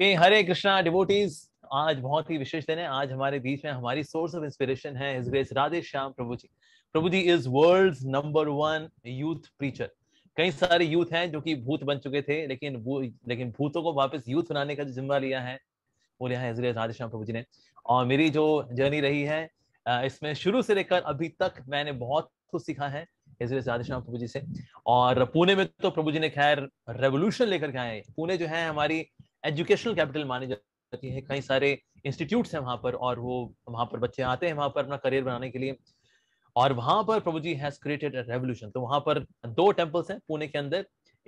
Okay हरे Krishna devotees आज बहुत ही विशेष दिन है आज हमारे बीच में हमारी सोर्स ऑफ इंस्पिरेशन है इस grace Radhe Shyam Prabhu ji Prabhu ji is world number one youth preacher कई सारे यूथ हैं जो कि भूत बन चुके थे लेकिन भू, लेकिन भूतों को वापस यूथ बनाने का जो जिम्मा लिया है वो लिया है इसलिए राधे श्याम प्रभु जी ने और मेरी जो जर्नी रही है इसमें शुरू से लेकर अभी तक मैंने बहुत कुछ सीखा है इसलिए राधे श्याम प्रभु जी से और पुणे में तो प्रभु जी ने खैर रेवोल्यूशन लेकर के आए पुणे जो है हमारी एजुकेशनल कैपिटल मानी जाती है कई सारे इंस्टीट्यूट्स हैं वहां पर और वो वहां पर बच्चे आते हैं वहां पर अपना करियर बनाने के लिए और वहां पर Prabhu ji has created revolution तो वहां पर दो टेम्पल्स हैं पुणे के अंदर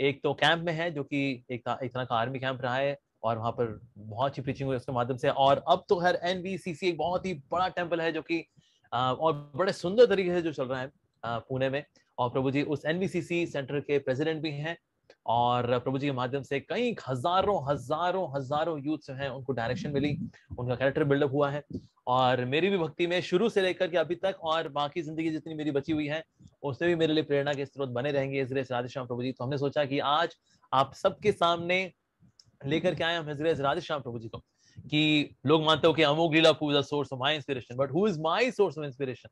एक तो कैंप में है जो कि एक, एक तरह का आर्मी कैंप रहा है और वहाँ पर बहुत अच्छी प्रीचिंग हुई उसके माध्यम से और अब तो खैर एन एक बहुत ही बड़ा टेम्पल है जो कि और बड़े सुंदर तरीके से जो चल रहा है पुणे में और प्रभु जी उस एन सेंटर के प्रेसिडेंट भी हैं और प्रभु जी के माध्यम से कई हजारों हजारों हजारों यूथ जो हैं उनको डायरेक्शन मिली उनका कैरेक्टर बिल्डअप हुआ है और मेरी भी भक्ति में शुरू से लेकर के अभी तक और बाकी जिंदगी जितनी मेरी बची हुई है उससे भी मेरे लिए प्रेरणा के स्रोत बने रहेंगे से राधेश्याम प्रभु जी तो हमने सोचा कि आज आप सबके सामने लेकर के आए हम हजरे राधेश्याम प्रभु जी को कि लोग मानते हो कि अमोक लीला पूजा source of my inspiration but who is my source of inspiration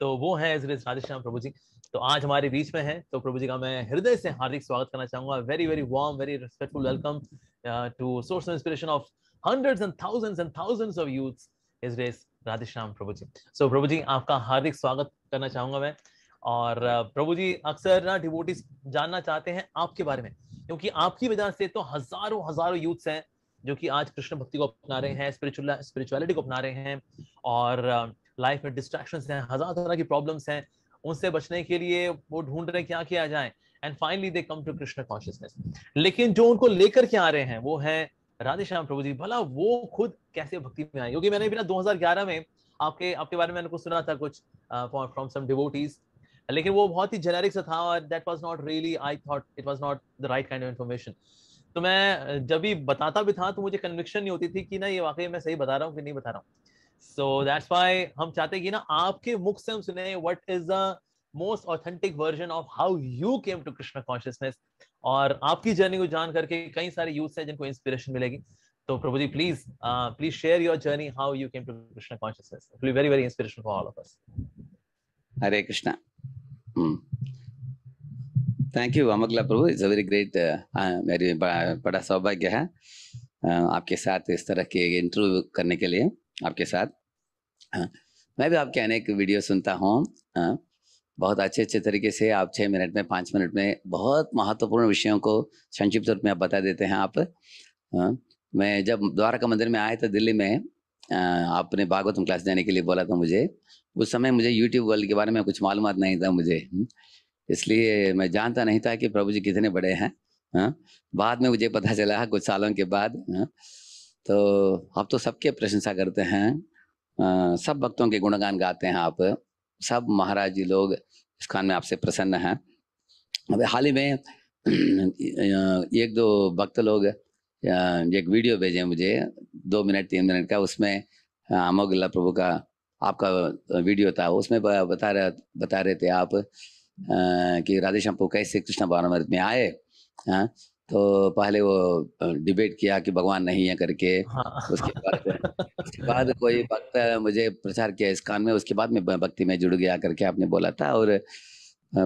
तो वो है राधेश्याम प्रभु जी तो आज हमारे बीच में है तो प्रभु जी का मैं हृदय से हार्दिक स्वागत करना चाहूंगा very very warm very respectful welcome to source inspiration of hundreds and thousands and thousands of youth his grace Radheshyam Prabhu ji so so, Prabhu ji आपका हार्दिक स्वागत करना चाहूंगा मैं और uh, प्रभु जी अक्सर ना डिवोटिस जानना चाहते हैं आपके बारे में क्योंकि आपकी वजह से तो हजारों हजारों यूथ्स हैं जो कि आज कृष्ण भक्ति को अपना रहे हैं स्पिरिचुअल स्पिरिचुअलिटी को अपना रहे हैं और uh, लाइफ में डिस्ट्रैक्शन हैं हज़ार तरह की प्रॉब्लम्स हैं उनसे बचने के लिए वो ढूंढ रहे हैं क्या किया जाए and finally they come to Krishna consciousness लेकिन जो उनको लेकर के आ रहे हैं वो है राधे श्याम प्रभु जी भला वो खुद कैसे भक्ति में आए क्योंकि मैंने भी ना 2011 में आपके आपके बारे में मैंने कुछ सुना था कुछ फ्रॉम सम डिवोटीज लेकिन वो बहुत ही जेनेरिक सा था और that was not really I thought it was not the right kind of information तो मैं जब भी बताता भी था तो मुझे कन्विक्शन नहीं होती थी कि ना ये वाकई मैं सही बता रहा हूँ कि नहीं बता रहा हूँ सो दैट्स वाई हम चाहते कि ना आपके मुख से हम सुने what is the most authentic version of how you came to Krishna consciousness और आपकी जर्नी को जान करके कई सारे यूथ है जिनको इंस्पिरेशन मिलेगी तो Prabhu ji please please share your journey how you came to Krishna consciousness very very inspiration for all of us Hare Krishna thank you अमगला Prabhu it's a very great मेरी बड़ा सौभाग्य है आपके साथ इस तरह के इंटरव्यू करने के लिए आपके साथ हाँ मैं भी आपके अनेक वीडियो सुनता हूँ हाँ बहुत अच्छे अच्छे तरीके से आप छः मिनट में पाँच मिनट में बहुत महत्वपूर्ण विषयों को संक्षिप्त रूप में आप बता देते हैं आप हाँ, मैं जब द्वारका मंदिर में आए तो दिल्ली में आपने भागवतम क्लास देने के लिए बोला था मुझे उस समय मुझे यूट्यूब वर्ल्ड के बारे में कुछ मालूम नहीं था मुझे हम्म, इसलिए मैं जानता नहीं था कि प्रभु जी कितने बड़े हैं हाँ, बाद में मुझे पता चला कुछ सालों के बाद हाँ, तो आप तो सबके प्रशंसा करते हैं आ, सब भक्तों के गुणगान गाते हैं आप सब महाराज जी लोग इस खान में आपसे प्रसन्न हैं अब हाल ही में एक दो भक्त लोग एक वीडियो भेजे मुझे दो मिनट तीन मिनट का उसमें अमोगला प्रभु का आपका वीडियो था उसमें बता रहे बता रहे थे आप आ, कि राधेश्याम प्रभु कैसे कृष्ण भावनामृत में आए हाँ तो पहले वो डिबेट किया कि भगवान नहीं है करके हाँ। उसके बाद उसके बाद कोई भक्त मुझे प्रचार किया इस कान में उसके बाद में भक्ति में जुड़ गया करके आपने बोला था और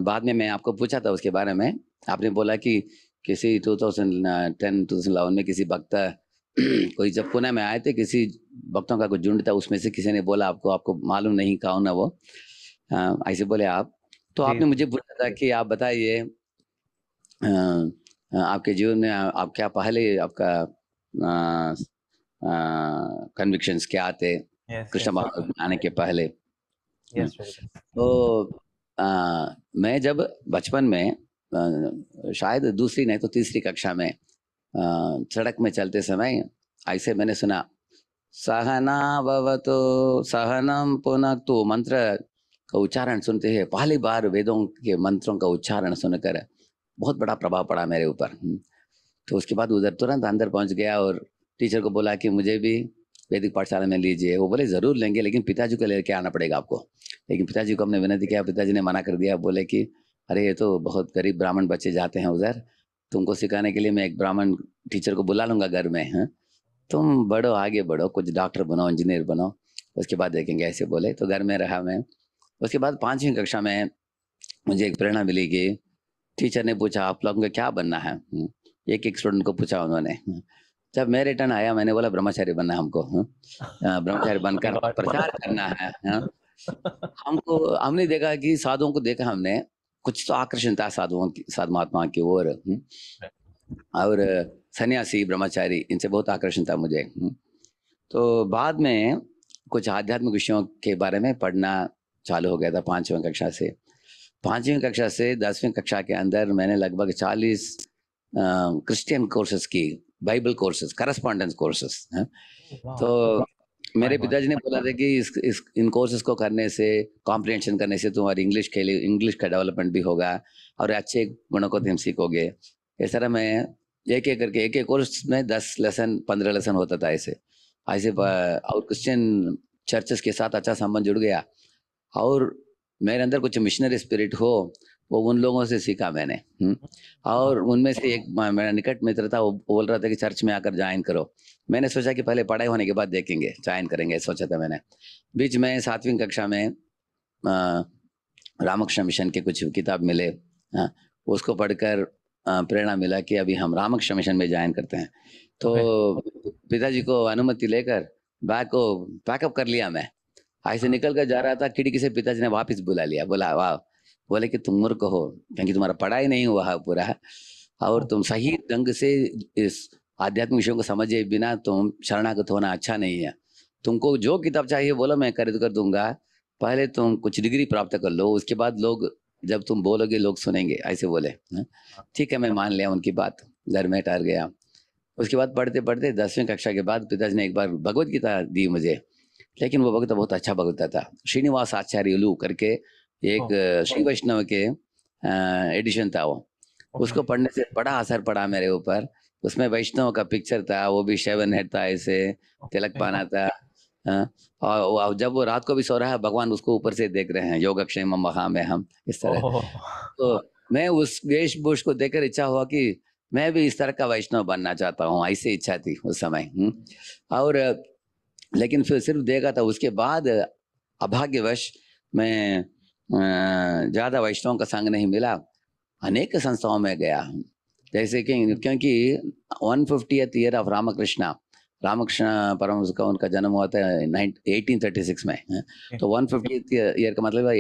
बाद में मैं आपको पूछा था उसके बारे में आपने बोला कि किसी 2010 2011 में किसी भक्त कोई जब पुणे में आए थे किसी भक्तों का कोई झुंड था उसमें से किसी ने बोला आपको आपको मालूम नहीं कहा ना वो ऐसे बोले आप तो आपने मुझे पूछा था कि आप बताइए आपके जीवन में आप क्या पहले आपका कन्विक्शन क्या आते yes, कृष्ण yes, आने के पहले yes, हम्म। तो आ, मैं जब बचपन में आ, शायद दूसरी नहीं तो तीसरी कक्षा में सड़क में चलते समय ऐसे मैंने सुना सहना भवतो सहनम तो मंत्र का उच्चारण सुनते हैं पहली बार वेदों के मंत्रों का उच्चारण सुनकर बहुत बड़ा प्रभाव पड़ा मेरे ऊपर हम्म। तो उसके बाद उधर तुरंत अंदर पहुंच गया और टीचर को बोला कि मुझे भी वैदिक पाठशाला में लीजिए वो बोले ज़रूर लेंगे लेकिन पिताजी को लेके आना पड़ेगा आपको लेकिन पिताजी को हमने विनती किया पिताजी ने मना कर दिया बोले कि अरे ये तो बहुत गरीब ब्राह्मण बच्चे जाते हैं उधर तुमको सिखाने के लिए मैं एक ब्राह्मण टीचर को बुला लूँगा घर में हाँ तुम बढ़ो आगे बढ़ो कुछ डॉक्टर बनो इंजीनियर बनो उसके बाद देखेंगे ऐसे बोले तो घर में रहा मैं उसके बाद पाँचवीं कक्षा में मुझे एक प्रेरणा मिली कि टीचर ने पूछा आप लोगों को क्या बनना है हम्म, एक एक स्टूडेंट को पूछा उन्होंने हम्म, जब मैं रिटर्न आया मैंने बोला ब्रह्मचारी बनना हमको हम्म, ब्रह्मचारी बनकर प्रचार करना है हमको हमने देखा कि साधुओं को देखा हमने कुछ तो आकर्षण था साधुओं की साधु महात्मा की ओर और सन्यासी ब्रह्मचारी इनसे बहुत आकर्षण था मुझे तो बाद में कुछ आध्यात्मिक विषयों के बारे में पढ़ना चालू हो गया था पांचवें कक्षा से पाँचवीं कक्षा से दसवीं कक्षा के अंदर मैंने लगभग चालीस क्रिश्चियन कोर्सेस की बाइबल कोर्सेस करस्पॉन्डेंस कोर्सेस हैं तो मेरे पिताजी ने बोला था कि इस, इस इन कोर्सेज को करने से कॉम्प्रिहेंशन करने से तुम्हारी इंग्लिश के लिए इंग्लिश का डेवलपमेंट भी होगा और अच्छे गुणों को तुम सीखोगे इस तरह मैं एक एक करके एक एक कोर्स में दस लेसन पंद्रह लेसन होता था ऐसे ऐसे हम्म। और क्रिश्चियन चर्चेस के साथ अच्छा संबंध जुड़ गया और मेरे अंदर कुछ मिशनरी स्पिरिट हो वो उन लोगों से सीखा मैंने हम्म। और उनमें से एक मेरा निकट मित्र था वो बोल रहा था कि चर्च में आकर ज्वाइन करो मैंने सोचा कि पहले पढ़ाई होने के बाद देखेंगे ज्वाइन करेंगे सोचा था मैंने बीच में सातवीं कक्षा में रामकृष्ण मिशन के कुछ किताब मिले हाँ। उसको पढ़कर प्रेरणा मिला कि अभी हम रामकृष्ण मिशन में ज्वाइन करते हैं तो पिताजी को अनुमति लेकर बैग को पैकअप कर लिया मैं हाँ, ऐसे निकल कर जा रहा था खिड़की से पिताजी ने वापस बुला लिया बोला वाह बोले कि तुम मूर्ख हो क्योंकि तुम्हारा पढ़ाई नहीं हुआ पूरा और तुम सही ढंग से इस आध्यात्मिक विषयों को समझे बिना तुम शरणागत होना अच्छा नहीं है तुमको जो किताब चाहिए बोलो मैं खरीद कर दूंगा पहले तुम कुछ डिग्री प्राप्त कर लो उसके बाद लोग जब तुम बोलोगे लोग सुनेंगे ऐसे बोले हाँ। ठीक है मैं मान लिया उनकी बात घर में ठहर गया उसके बाद पढ़ते पढ़ते दसवीं कक्षा के बाद पिताजी ने एक बार भगवत गीता दी मुझे लेकिन वो भक्त बहुत अच्छा भक्त था श्रीनिवास आचार्य लू करके एक हाँ। श्री वैष्णव के एडिशन था वो उसको पढ़ने से बड़ा असर पड़ा मेरे ऊपर उसमें वैष्णव का पिक्चर था वो भी शेवन हेड था ऐसे तिलक पाना था और जब वो रात को भी सो रहा है भगवान उसको ऊपर से देख रहे हैं योगक्षेम महा में हम इस तरह तो मैं उस वेशभूष को देखकर इच्छा हुआ कि मैं भी इस तरह का वैष्णव बनना चाहता हूँ ऐसी इच्छा थी उस समय हम्म। और लेकिन फिर सिर्फ देखा था उसके बाद अभाग्यवश मैं ज़्यादा वैष्णव का संग नहीं मिला अनेक संस्थाओं में गया हूँ जैसे कि क्योंकि वन एथ ईयर ऑफ रामकृष्णा रामकृष्ण परम का उनका जन्म हुआ था एटीन थर्टी सिक्स में हाँ। तो वन फिफ्टी ईयर का मतलब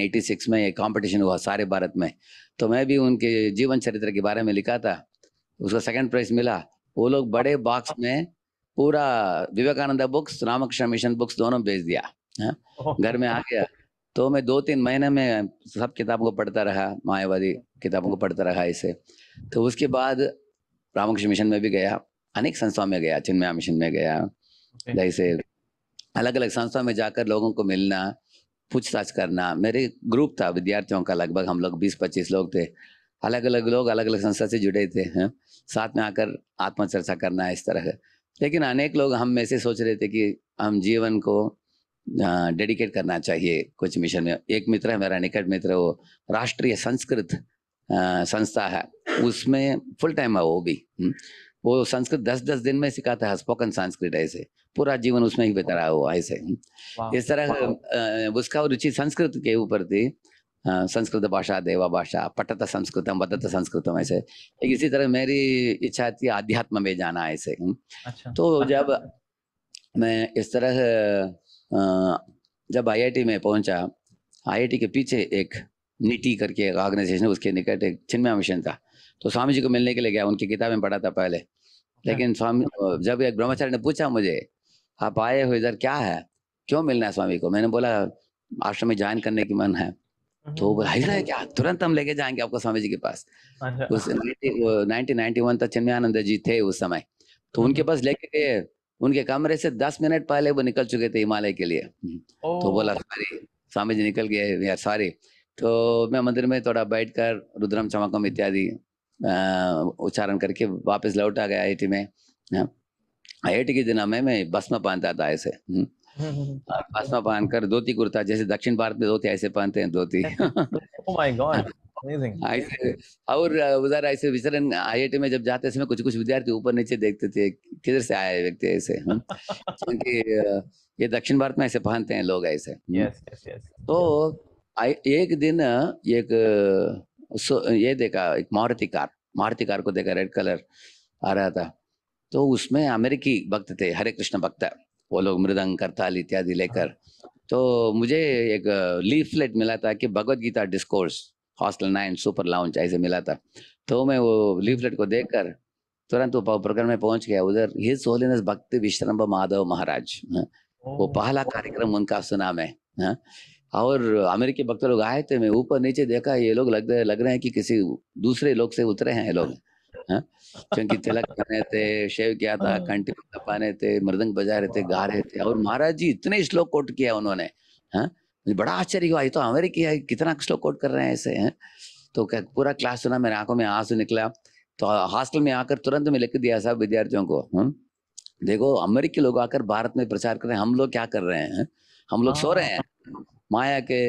एटी सिक्स में एक कॉम्पिटिशन हुआ सारे भारत में तो मैं भी उनके जीवन चरित्र के बारे में लिखा था उसका सेकेंड प्राइज मिला वो लोग बड़े बॉक्स में पूरा विवेकानंद बुक्स रामकृष्ण मिशन बुक्स दोनों भेज दिया हाँ। घर में आ गया तो मैं दो तीन महीने में सब किताबों को पढ़ता रहा मायावादी किताबों को पढ़ता रहा इसे तो उसके बाद रामकृष्ण मिशन में भी गया अनेक संस्थाओं में गया चिन्मया मिशन में गया जैसे अलग अलग संस्थाओं में जाकर लोगों को मिलना पूछताछ करना मेरे ग्रुप था विद्यार्थियों का लगभग हम लोग बीस पच्चीस लोग थे अलग अलग लोग अलग अलग संस्था से जुड़े थे हैं हाँ। साथ में आकर आत्मचर्चा करना इस तरह लेकिन अनेक लोग हम में से सोच रहे थे कि हम जीवन को डेडिकेट करना चाहिए कुछ मिशन में एक मित्र है मेरा निकट मित्र वो राष्ट्रीय संस्कृत संस्था है उसमें फुल टाइम है वो भी हम्म। वो संस्कृत दस दस दिन में सिखाता है स्पोकन संस्कृत ऐसे पूरा जीवन उसमें ही बिता रहा है वो ऐसे हम्म। इस तरह उसका रुचि संस्कृत के ऊपर थी संस्कृत भाषा देवा भाषा पठत संस्कृत बदत संस्कृत ऐसे इसी तरह मेरी इच्छा थी अध्यात्म में जाना ऐसे अच्छा, तो जब मैं इस तरह जब आईआईटी में पहुंचा आईआईटी के पीछे एक नीति करके एक ऑर्गेनाइजेशन उसके निकट एक चिन्मय मिशन था तो स्वामी जी को मिलने के लिए गया उनकी किताबें पढ़ा था पहले लेकिन स्वामी जब एक ब्रह्मचार्य ने पूछा मुझे आप आए हो इधर क्या है क्यों मिलना है स्वामी को मैंने बोला आश्रम में ज्वाइन करने की मन है तो वो है हम्म। क्या तुरंत हम लेके जाएंगे आपको स्वामी जी के पास अच्छा। उस नाइनटीन तक चिन्मयानंद जी थे उस समय तो उनके हम्म। पास लेके गए उनके कमरे से दस मिनट पहले वो निकल चुके थे हिमालय के लिए तो बोला सॉरी स्वामी जी निकल गए सॉरी तो मैं मंदिर में थोड़ा बैठ कर रुद्रम चमकम इत्यादि उच्चारण करके वापस लौटा गया आई में हाँ, आई के दिन में मैं बस में पहनता था ऐसे हम्म। और हाँ, पासमा पहनकर धोती कुर्ता जैसे दक्षिण भारत में धोती ऐसे पहनते हैं धोती oh हाँ, और उधर ऐसे विचरण आई में जब जाते समय कुछ कुछ विद्यार्थी ऊपर नीचे देखते थे किधर से आया व्यक्ति ऐसे हाँ? क्योंकि ये दक्षिण भारत में ऐसे पहनते हैं लोग ऐसे तो एक दिन एक ये देखा एक मारुति कार मारुति कार को देखा रेड कलर आ रहा था तो उसमें अमेरिकी भक्त थे हरे कृष्ण भक्त वो लोग मृदंग करताल इत्यादि लेकर तो मुझे एक लीफलेट मिला था कि Bhagavad Gita discourse hostel nine super lounge ऐसे मिला था तो मैं वो लीफलेट को देखकर तुरंत वो प्रकरण में पहुंच गया उधर हिज होलीनेस भक्ति विश्रम्भ माधव महाराज वो पहला कार्यक्रम उनका सुना मैं हाँ। और अमेरिकी भक्त लोग आए थे मैं ऊपर नीचे देखा ये लोग लग रहे लग रहे हैं कि किसी दूसरे लोग से उतरे हैं ये लोग क्योंकि हाँ? तिलक बने थे शेव किया था हाँ। कंटी पाने थे मृदंग बजा रहे थे गा रहे थे और महाराज जी इतने श्लोक कोट किया उन्होंने हाँ बड़ा आश्चर्य हुआ ये तो हमारे किया है कितना श्लोक कोट कर रहे हैं ऐसे है हाँ? तो क्या पूरा क्लास सुना मेरे आंखों में आंसू निकला तो हॉस्टल में आकर तुरंत में लिख दिया साहब विद्यार्थियों को हुँ? देखो अमेरिकी लोग आकर भारत में प्रचार कर रहे हैं हम लोग क्या कर रहे हैं हम लोग सो रहे हैं माया के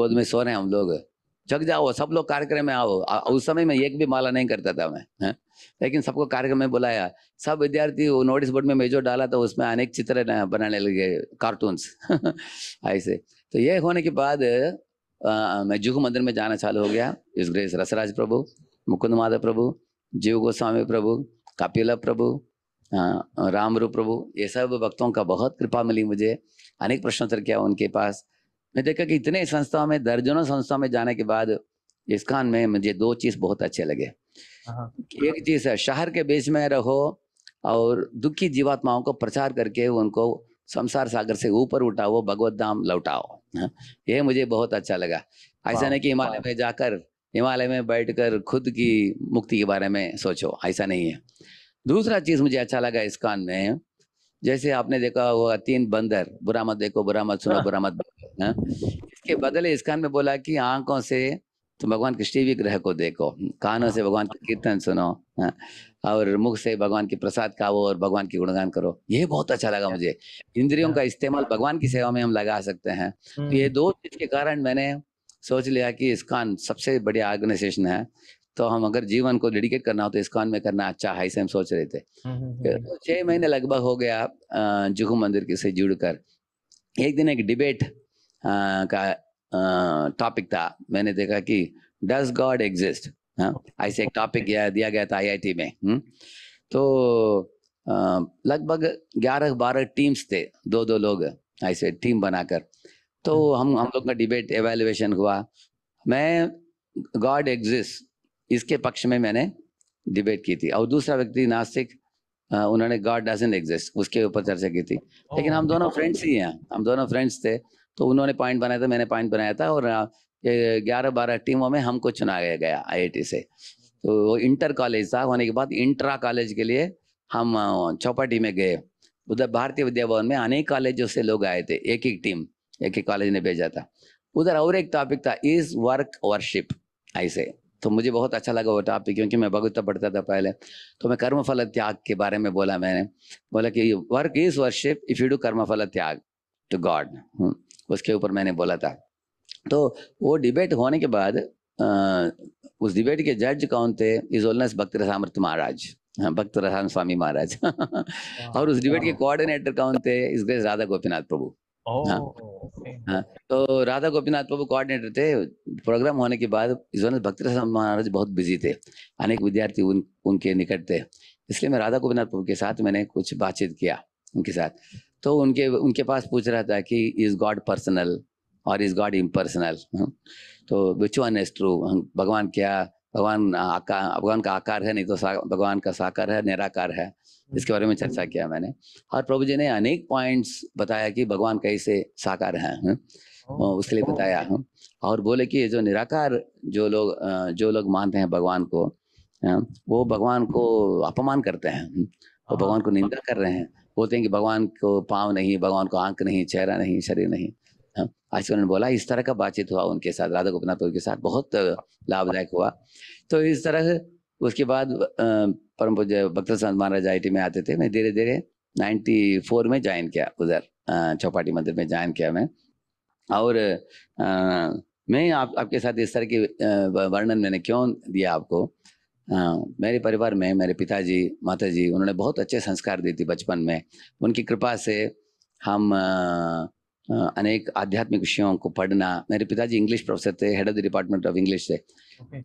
गोद में सो रहे हैं हम लोग जग जाओ सब लोग कार्यक्रम में आओ उस समय में एक भी माला नहीं करता था मैं है? लेकिन सबको कार्यक्रम में बुलाया सब विद्यार्थी वो नोटिस बोर्ड में मेजो डाला तो उसमें अनेक चित्र बनाने लगे कार्टून्स ऐसे तो ये होने के बाद आ, मैं जुहू मंदिर में जाना चालू हो गया इस ग्रेस रसराज प्रभु मुकुंद माधव प्रभु जीव गोस्वामी प्रभु कपिला प्रभु रामरू प्रभु ये सब भक्तों का बहुत कृपा मिली मुझे अनेक प्रश्नोत्तर किया उनके पास मैं देखा कि इतने संस्थाओं में दर्जनों संस्थाओं में जाने के बाद इस खान में मुझे दो चीज बहुत अच्छे लगे हाँ। एक चीज है शहर के बीच में रहो और दुखी जीवात्माओं को प्रचार करके उनको संसार सागर से ऊपर उठाओ भगवत धाम लौटाओ हाँ, ये मुझे बहुत अच्छा लगा ऐसा नहीं कि हिमालय में जाकर हिमालय में बैठकर खुद की मुक्ति के बारे में सोचो ऐसा नहीं है दूसरा चीज मुझे अच्छा लगा इस कान में जैसे आपने देखा होगा तीन बंदर बुरा मत देखो बुरा मत सुनो हाँ। बुरा मत हाँ। इसके बदले इस खान में बोला कि आंखों से तो भगवान के टीवी को देखो कानों से भगवान का कीर्तन सुनो हाँ। और मुख से भगवान के प्रसाद खाओ और भगवान की गुणगान करो ये बहुत अच्छा लगा मुझे इंद्रियों का इस्तेमाल भगवान की सेवा में हम लगा सकते हैं तो ये हम्म। दो चीज के कारण मैंने सोच लिया कि इस्कान सबसे बड़ी ऑर्गेनाइजेशन है तो हम अगर जीवन को डेडिकेट करना हो तो इस्कॉन में करना अच्छा है ऐसे हम सोच रहे थे हम्म, हम्म, तो हम्म। छह महीने लगभग हो गया जुहू मंदिर के से जुड़कर एक दिन एक डिबेट का टॉपिक था मैंने देखा कि डज गॉड एग्जिस्ट ऐसे एक टॉपिक दिया गया था आई में तो लगभग ग्यारह बारह टीम्स थे दो दो लोग ऐसे टीम बनाकर तो हम हम लोग का डिबेट एवेल्युएशन हुआ मैं गॉड एग्जिस्ट इसके पक्ष में मैंने डिबेट की थी और दूसरा व्यक्ति नास्तिक उन्होंने गॉड डजेंट एग्जिस्ट उसके ऊपर चर्चा की थी लेकिन हम दोनों फ्रेंड्स ही हैं हम दोनों फ्रेंड्स थे तो उन्होंने पॉइंट बनाया था मैंने पॉइंट बनाया था और ग्यारह बारह टीमों में हमको चुना गया टी से तो वो इंटर कॉलेज था होने के बाद इंट्रा कॉलेज के लिए हम चौपाटी में गए उधर भारतीय विद्या भवन में अनेक कॉलेजों से लोग आए थे एक एक टीम एक एक कॉलेज ने भेजा था उधर और एक टॉपिक था इज वर्क वर्शिप ऐसे तो मुझे बहुत अच्छा लगा वो टॉपिक क्योंकि मैं भगवता पढ़ता था पहले तो मैं कर्मफल त्याग के बारे में बोला मैंने बोला कि work is worship if you do कर्मफल त्याग टू गॉड हम्म, उसके ऊपर मैंने बोला था तो वो डिबेट होने के बाद आ, उस डिबेट के जज कौन थे इज ओलनेस भक्त रसामृत महाराज भक्त रसान स्वामी महाराज और उस डिबेट के कोऑर्डिनेटर कौन थे इस ग्रेस राधा गोपीनाथ प्रभु हाँ। हाँ, तो राधा गोपीनाथ प्रभु कोऑर्डिनेटर थे प्रोग्राम होने के बाद इस वक्त भक्ति महाराज बहुत बिजी थे अनेक विद्यार्थी उन उनके निकट थे इसलिए मैं राधा गोपीनाथ प्रभु के साथ मैंने कुछ बातचीत किया उनके साथ तो उनके उनके पास पूछ रहा था कि इज गॉड पर्सनल और इज गॉड इम्पर्सनल तो विच वन इज ट्रू भगवान क्या भगवान आकार भगवान का आकार है नहीं तो भगवान का साकार है निराकार है इसके बारे में चर्चा किया मैंने और प्रभु जी ने अनेक पॉइंट्स बताया कि भगवान कैसे साकार हैं हम्म, उसके लिए बताया हूँ हम्म, और बोले कि जो निराकार जो लोग जो लोग मानते हैं भगवान को वो भगवान को अपमान करते हैं हम्म, वो हाँ। भगवान को निंदा कर रहे हैं बोलते हैं कि भगवान को पाँव नहीं भगवान को आंख नहीं चेहरा नहीं शरीर नहीं हाँ। आज उन्होंने बोला इस तरह का बातचीत हुआ उनके साथ राधा गोपनाथ के साथ बहुत लाभदायक हुआ तो इस तरह उसके बाद परम पूज्य भक्त संत महाराज आई में आते थे मैं धीरे धीरे 94 में ज्वाइन किया उधर चौपाटी मंदिर में ज्वाइन किया मैं और आ, मैं आप आपके साथ इस तरह के वर्णन मैंने क्यों दिया आपको आ, मेरे परिवार में मेरे पिताजी माता जी उन्होंने बहुत अच्छे संस्कार दिए थे बचपन में उनकी कृपा से हम आ, अनेक आध्यात्मिक विषयों को पढ़ना मेरे पिताजी इंग्लिश प्रोफेसर थे head of the department of English थे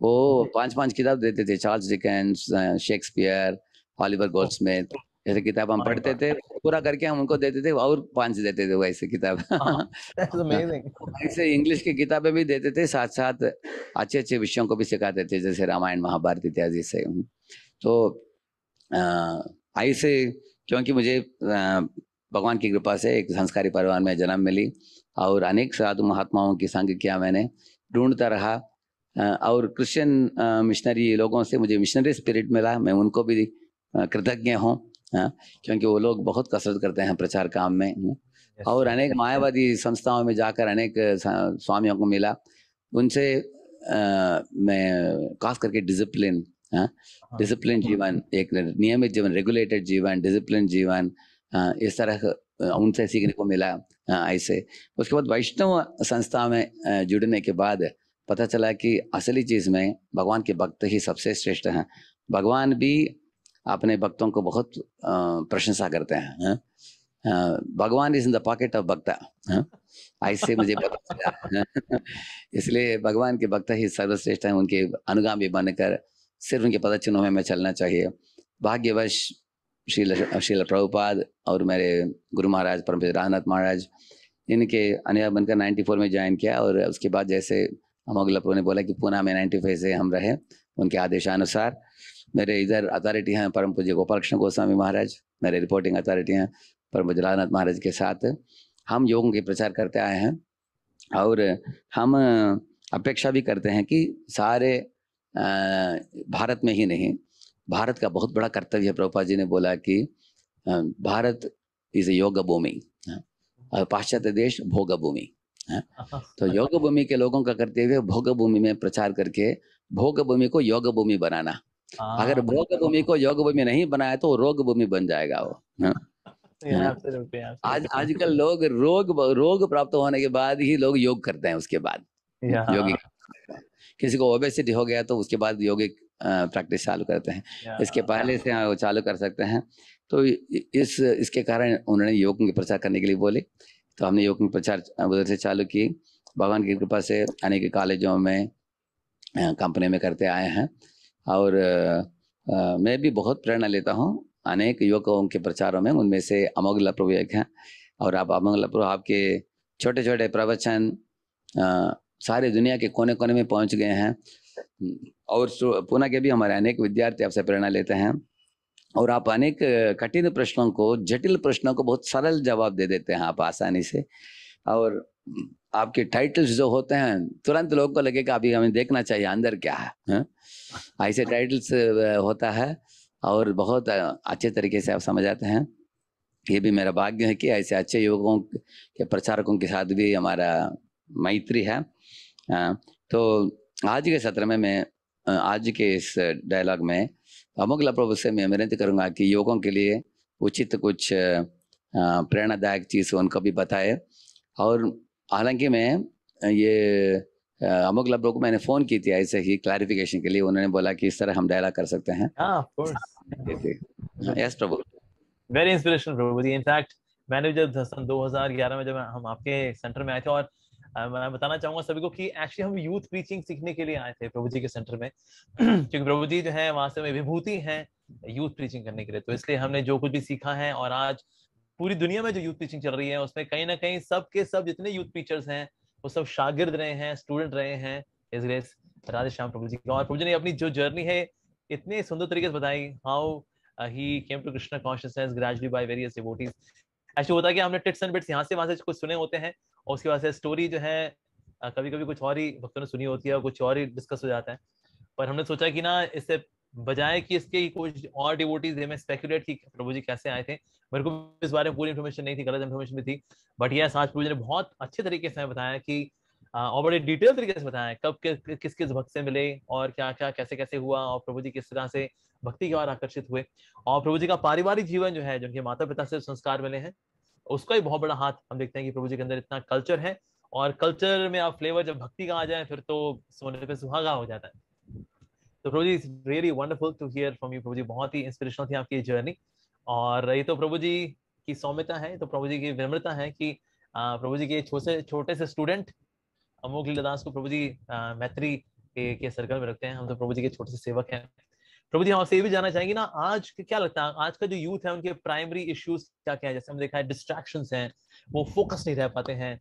वो पांच पांच किताब देते थे Charles Dickens Shakespeare Oliver Goldsmith जैसे किताब हम पढ़ते थे पूरा करके हम उनको देते थे और पांच देते थे वैसे किताब हाँ, ऐसे इंग्लिश की किताबें भी देते थे साथ साथ अच्छे अच्छे विषयों को भी सिखाते थे जैसे रामायण महाभारत इत्यादि से तो ऐसे क्योंकि मुझे भगवान की कृपा से एक संस्कारी परिवार में जन्म मिली और अनेक साधु महात्माओं की संग किया मैंने ढूंढता रहा और क्रिश्चियन मिशनरी लोगों से मुझे मिशनरी स्पिरिट मिला मैं उनको भी कृतज्ञ हूँ हाँ, क्योंकि वो लोग बहुत कसरत करते हैं प्रचार काम में हाँ। और अनेक मायावादी संस्थाओं में जाकर अनेक स्वामियों को मिला उनसे मैं खास करके डिसिप्लिन डिसिप्लिन हाँ, जीवन एक नियमित जीवन रेगुलेटेड जीवन डिसिप्लिन जीवन इस तरह उनसे सीखने को मिला ऐसे उसके बाद वैष्णव संस्था में जुड़ने के बाद पता चला कि असली चीज़ में भगवान के भक्त ही सबसे श्रेष्ठ हैं भगवान भी अपने भक्तों को बहुत प्रशंसा करते हैं भगवान is in the pocket of भक्ता ऐसे मुझे पता चला इसलिए भगवान के भक्त ही सर्वश्रेष्ठ हैं उनके अनुगामी बनकर सिर्फ उनके पद चिन्हों में हमें चलना चाहिए भाग्यवश श्री श्री प्रभुपाद और मेरे गुरु महाराज परम रामनाथ महाराज इनके अनुयाय बनकर 94 में ज्वाइन किया और उसके बाद जैसे अमोगलपो ने बोला कि पुणे में नाइन्टी फाइव से हम रहे उनके आदेशानुसार मेरे इधर अथॉरिटी हैं परम पूज्य गोपाल कृष्ण गोस्वामी महाराज मेरे रिपोर्टिंग अथॉरिटी हैं परम पूज्य लालनाथ महाराज के साथ हम योगों के प्रचार करते आए हैं और हम अपेक्षा भी करते हैं कि सारे भारत में ही नहीं भारत का बहुत बड़ा कर्तव्य है प्रभुपा जी ने बोला कि भारत इज योग भूमि और पाश्चात्य देश भोग भूमि है? तो योग भूमि के लोगों का करते हुए भोग भूमि में प्रचार करके भोग भूमि को योग भूमि बनाना हाँ, अगर भोग भूमि को योग भूमि नहीं बनाया तो रोग भूमि बन जाएगा वो हाँ। आज आजकल लोग रोग रोग प्राप्त होने के बाद ही लोग योग करते हैं उसके बाद योगिक किसी को ओबेसिटी हो गया तो उसके बाद योगिक प्रैक्टिस चालू करते हैं इसके पहले से चालू कर सकते हैं तो इस इसके कारण उन्होंने योग के प्रचार करने के लिए बोले तो हमने योग प्रचार उधर से चालू की भगवान की कृपा से अनेक कॉलेजों में कंपनी में करते आए हैं और आ, मैं भी बहुत प्रेरणा लेता हूँ अनेक युवकों के प्रचारों में उनमें से अमोगला प्रभु एक हैं और आप अमोगला प्रभु आपके छोटे छोटे प्रवचन सारी दुनिया के कोने कोने में पहुँच गए हैं और पुणे के भी हमारे अनेक विद्यार्थी आपसे प्रेरणा लेते हैं और आप अनेक कठिन प्रश्नों को जटिल प्रश्नों को बहुत सरल जवाब दे देते हैं आप आसानी से और आपके टाइटल्स जो होते हैं तुरंत लोग को लगेगा अभी हमें देखना चाहिए अंदर क्या है ऐसे टाइटल्स होता है और बहुत अच्छे तरीके से आप समझ आते हैं ये भी मेरा भाग्य है कि ऐसे अच्छे युवकों के प्रचारकों के साथ भी हमारा मैत्री है तो आज के सत्र में मैं आज के इस डायलॉग में अमोगला प्रभु से मैं विनती करूंगा कि योगों के लिए उचित कुछ प्रेरणादायक चीज़ उनको भी बताए और हालांकि मैं ये अमुक लब्रो को मैंने फोन की थी ऐसे ही क्लैरिफिकेशन के लिए उन्होंने बोला कि इस तरह हम डायलॉग कर सकते हैं यस हाँ, Prabhu very inspirational Prabhu ji in fact मैंने जब सन 2011 में जब हम आपके सेंटर में आए थे और मैं बताना चाहूंगा सभी को कि एक्चुअली हम यूथ प्रीचिंग सीखने के लिए आए थे प्रभु जी के सेंटर में क्योंकि प्रभु जी जो है वहां से विभूति है यूथ प्रीचिंग करने के लिए तो इसलिए हमने जो कुछ भी सीखा है और आज पूरी दुनिया में जो यूथ प्रीचिंग चल रही है उसमें कहीं ना कहीं सब के सब जितने यूथ प्रीचर्स हैं वो सब शागिर्द रहे हैं स्टूडेंट रहे हैं इस ग्रेस राधे श्याम प्रभु जी और प्रभु जी ने अपनी जो जर्नी है इतने सुंदर तरीके से बताई how he came to Krishna consciousness gradually by various devotees ऐसे होता है कि हमने टिट्स एंड बिट्स यहाँ से वहां से कुछ सुने होते हैं और उसके बाद से स्टोरी जो है कभी कभी कुछ और ही भक्तों ने सुनी होती है और कुछ और ही डिस्कस हो जाता है पर हमने सोचा कि ना इससे बजाय कि इसके कुछ और डिवोटीज में स्पेकुलेट की प्रभु जी कैसे आए थे मेरे को इस बारे में पूरी इन्फॉर्मेशन नहीं थी गलत इन्फॉर्मेशन भी थी बट यह आज प्रभु जी ने बहुत अच्छे तरीके से बताया कि और बड़े डिटेल तरीके से बताया कब किस किस भक्त से मिले और क्या क्या कैसे कैसे हुआ और प्रभु जी किस तरह से भक्ति की ओर आकर्षित हुए और प्रभु जी का पारिवारिक जीवन जो है जिनके माता पिता से संस्कार मिले हैं उसका भी बहुत बड़ा हाथ हम देखते हैं कि प्रभु जी के अंदर इतना कल्चर है और कल्चर में आप फ्लेवर जब भक्ति का आ जाए फिर तो सोने पे सुहागा हो जाता है तो Prabhu ji really wonderful to hear from you Prabhu ji बहुत ही इंस्पिरेशनल थी आपकी जर्नी और ये तो प्रभु जी की सौम्यता है तो प्रभु जी की विनम्रता है कि प्रभु जी के छोटे छोटे से स्टूडेंट अमोक लीलादास को प्रभु जी मैत्री के, के सर्कल में रखते हैं हम तो प्रभु जी के छोटे से सेवक हैं प्रभुति हम आपसे भी जानना चाहेंगे ना आज क्या लगता है आज का जो यूथ है उनके प्राइमरी इश्यूज क्या क्या है जैसे हम देखा है डिस्ट्रैक्शन है वो फोकस नहीं रह पाते हैं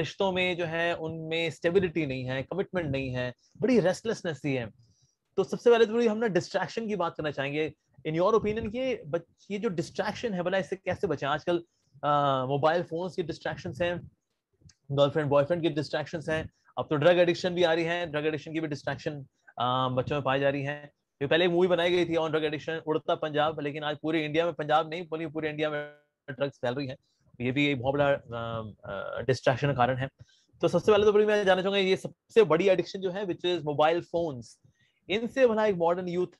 रिश्तों में जो है उनमें स्टेबिलिटी नहीं है कमिटमेंट नहीं है बड़ी रेस्टलेसनेस ही है तो सबसे पहले तो हम ना डिस्ट्रैक्शन की बात करना चाहेंगे इन योर ओपिनियन की ये जो डिस्ट्रैक्शन है भला इससे कैसे बचे आजकल मोबाइल फोन की डिस्ट्रैक्शन है गर्लफ्रेंड बॉयफ्रेंड की डिस्ट्रैक्शन है अब तो ड्रग एडिक्शन भी आ रही है ड्रग एडिक्शन की भी डिस्ट्रैक्शन बच्चों में पाई जा रही है ये पहले मूवी बनाई गई थी ऑन ड्रग एडिक्शन उड़ता पंजाब लेकिन आज पूरे इंडिया में पंजाब नहीं बल्कि पूरे इंडिया में ड्रग्स फैल रही है ये भी एक बहुत बड़ा डिस्ट्रैक्शन का कारण है तो सबसे पहले तो मैं जानना चाहूंगा ये सबसे बड़ी एडिक्शन जो है विच इज मोबाइल फोन्स इनसे भला एक मॉडर्न यूथ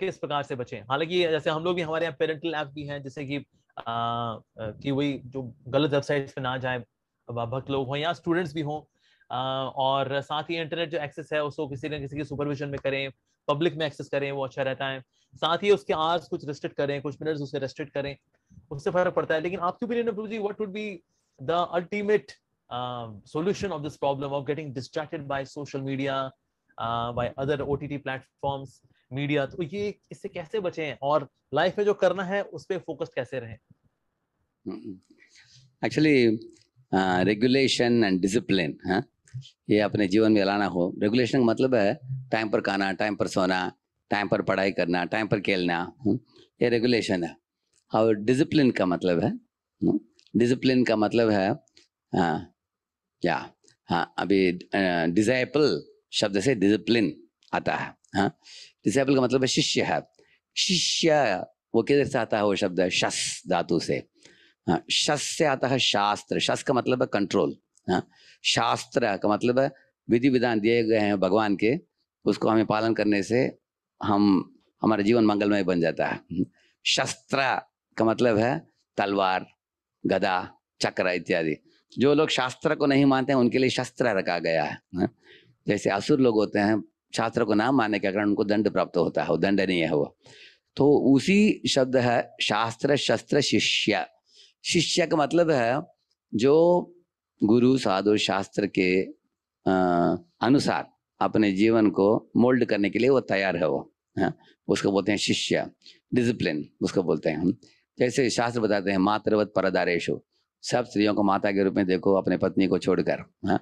किस प्रकार से बचे हालांकि जैसे हम लोग भी हमारे यहाँ पेरेंटल ऐप भी हैं जैसे कि आ, कि वही जो गलत वेबसाइट्स पे ना जाए भक्त लोग हों या स्टूडेंट्स भी हों और साथ ही इंटरनेट जो एक्सेस है उसको किसी न किसी की सुपरविजन में करें पब्लिक में एक्सेस करें वो अच्छा रहता है साथ ही उसके आवर्स कुछ रिस्ट्रिक्ट करें कुछ मिनट्स उसे रेस्ट्रिक्ट करें उससे फर्क पड़ता है लेकिन आपके ओपिनियन में what would be the ultimate solution of this problem of getting distracted by social media uh, by other टी platforms मीडिया तो ये इससे कैसे बचे हैं और लाइफ में जो करना है उस पर फोकस कैसे रहे एक्चुअली रेगुलेशन एंड डिसिप्लिन ये अपने जीवन में लाना हो रेगुलेशन का मतलब है टाइम पर खाना टाइम पर सोना टाइम पर पढ़ाई करना टाइम पर खेलना हम्म, ये रेगुलेशन है और डिसिप्लिन का मतलब है डिसिप्लिन हम्म, का मतलब है हाँ क्या हाँ अभी डिजाइपल शब्द से डिसिप्लिन आता है हाँ डिसाइपल का मतलब है शिष्य है शिष्य वो किधर से आता है वो शब्द है शस धातु से हाँ शस से आता है शास्त्र शस का मतलब है कंट्रोल हाँ शास्त्र का मतलब विधि विधान दिए गए हैं भगवान के उसको हमें पालन करने से हम हमारा जीवन मंगलमय बन जाता है हम्म, शस्त्र का मतलब है तलवार गदा चक्र इत्यादि जो लोग शास्त्र को नहीं मानते हैं उनके लिए शस्त्र रखा गया है हाँ, जैसे असुर लोग होते हैं शास्त्र को ना मानने के कारण उनको दंड प्राप्त होता है वो दंड नहीं है वो तो उसी शब्द है शास्त्र शस्त्र शिष्य शिष्य का मतलब है जो गुरु साधु शास्त्र के आ, अनुसार अपने जीवन को मोल्ड करने के लिए वो तैयार है वो हाँ उसको बोलते हैं शिष्य डिसिप्लिन उसको बोलते हैं हम जैसे शास्त्र बताते हैं मातृवत परदारेशु सब स्त्रियों को माता के रूप में देखो अपने पत्नी को छोड़कर हाँ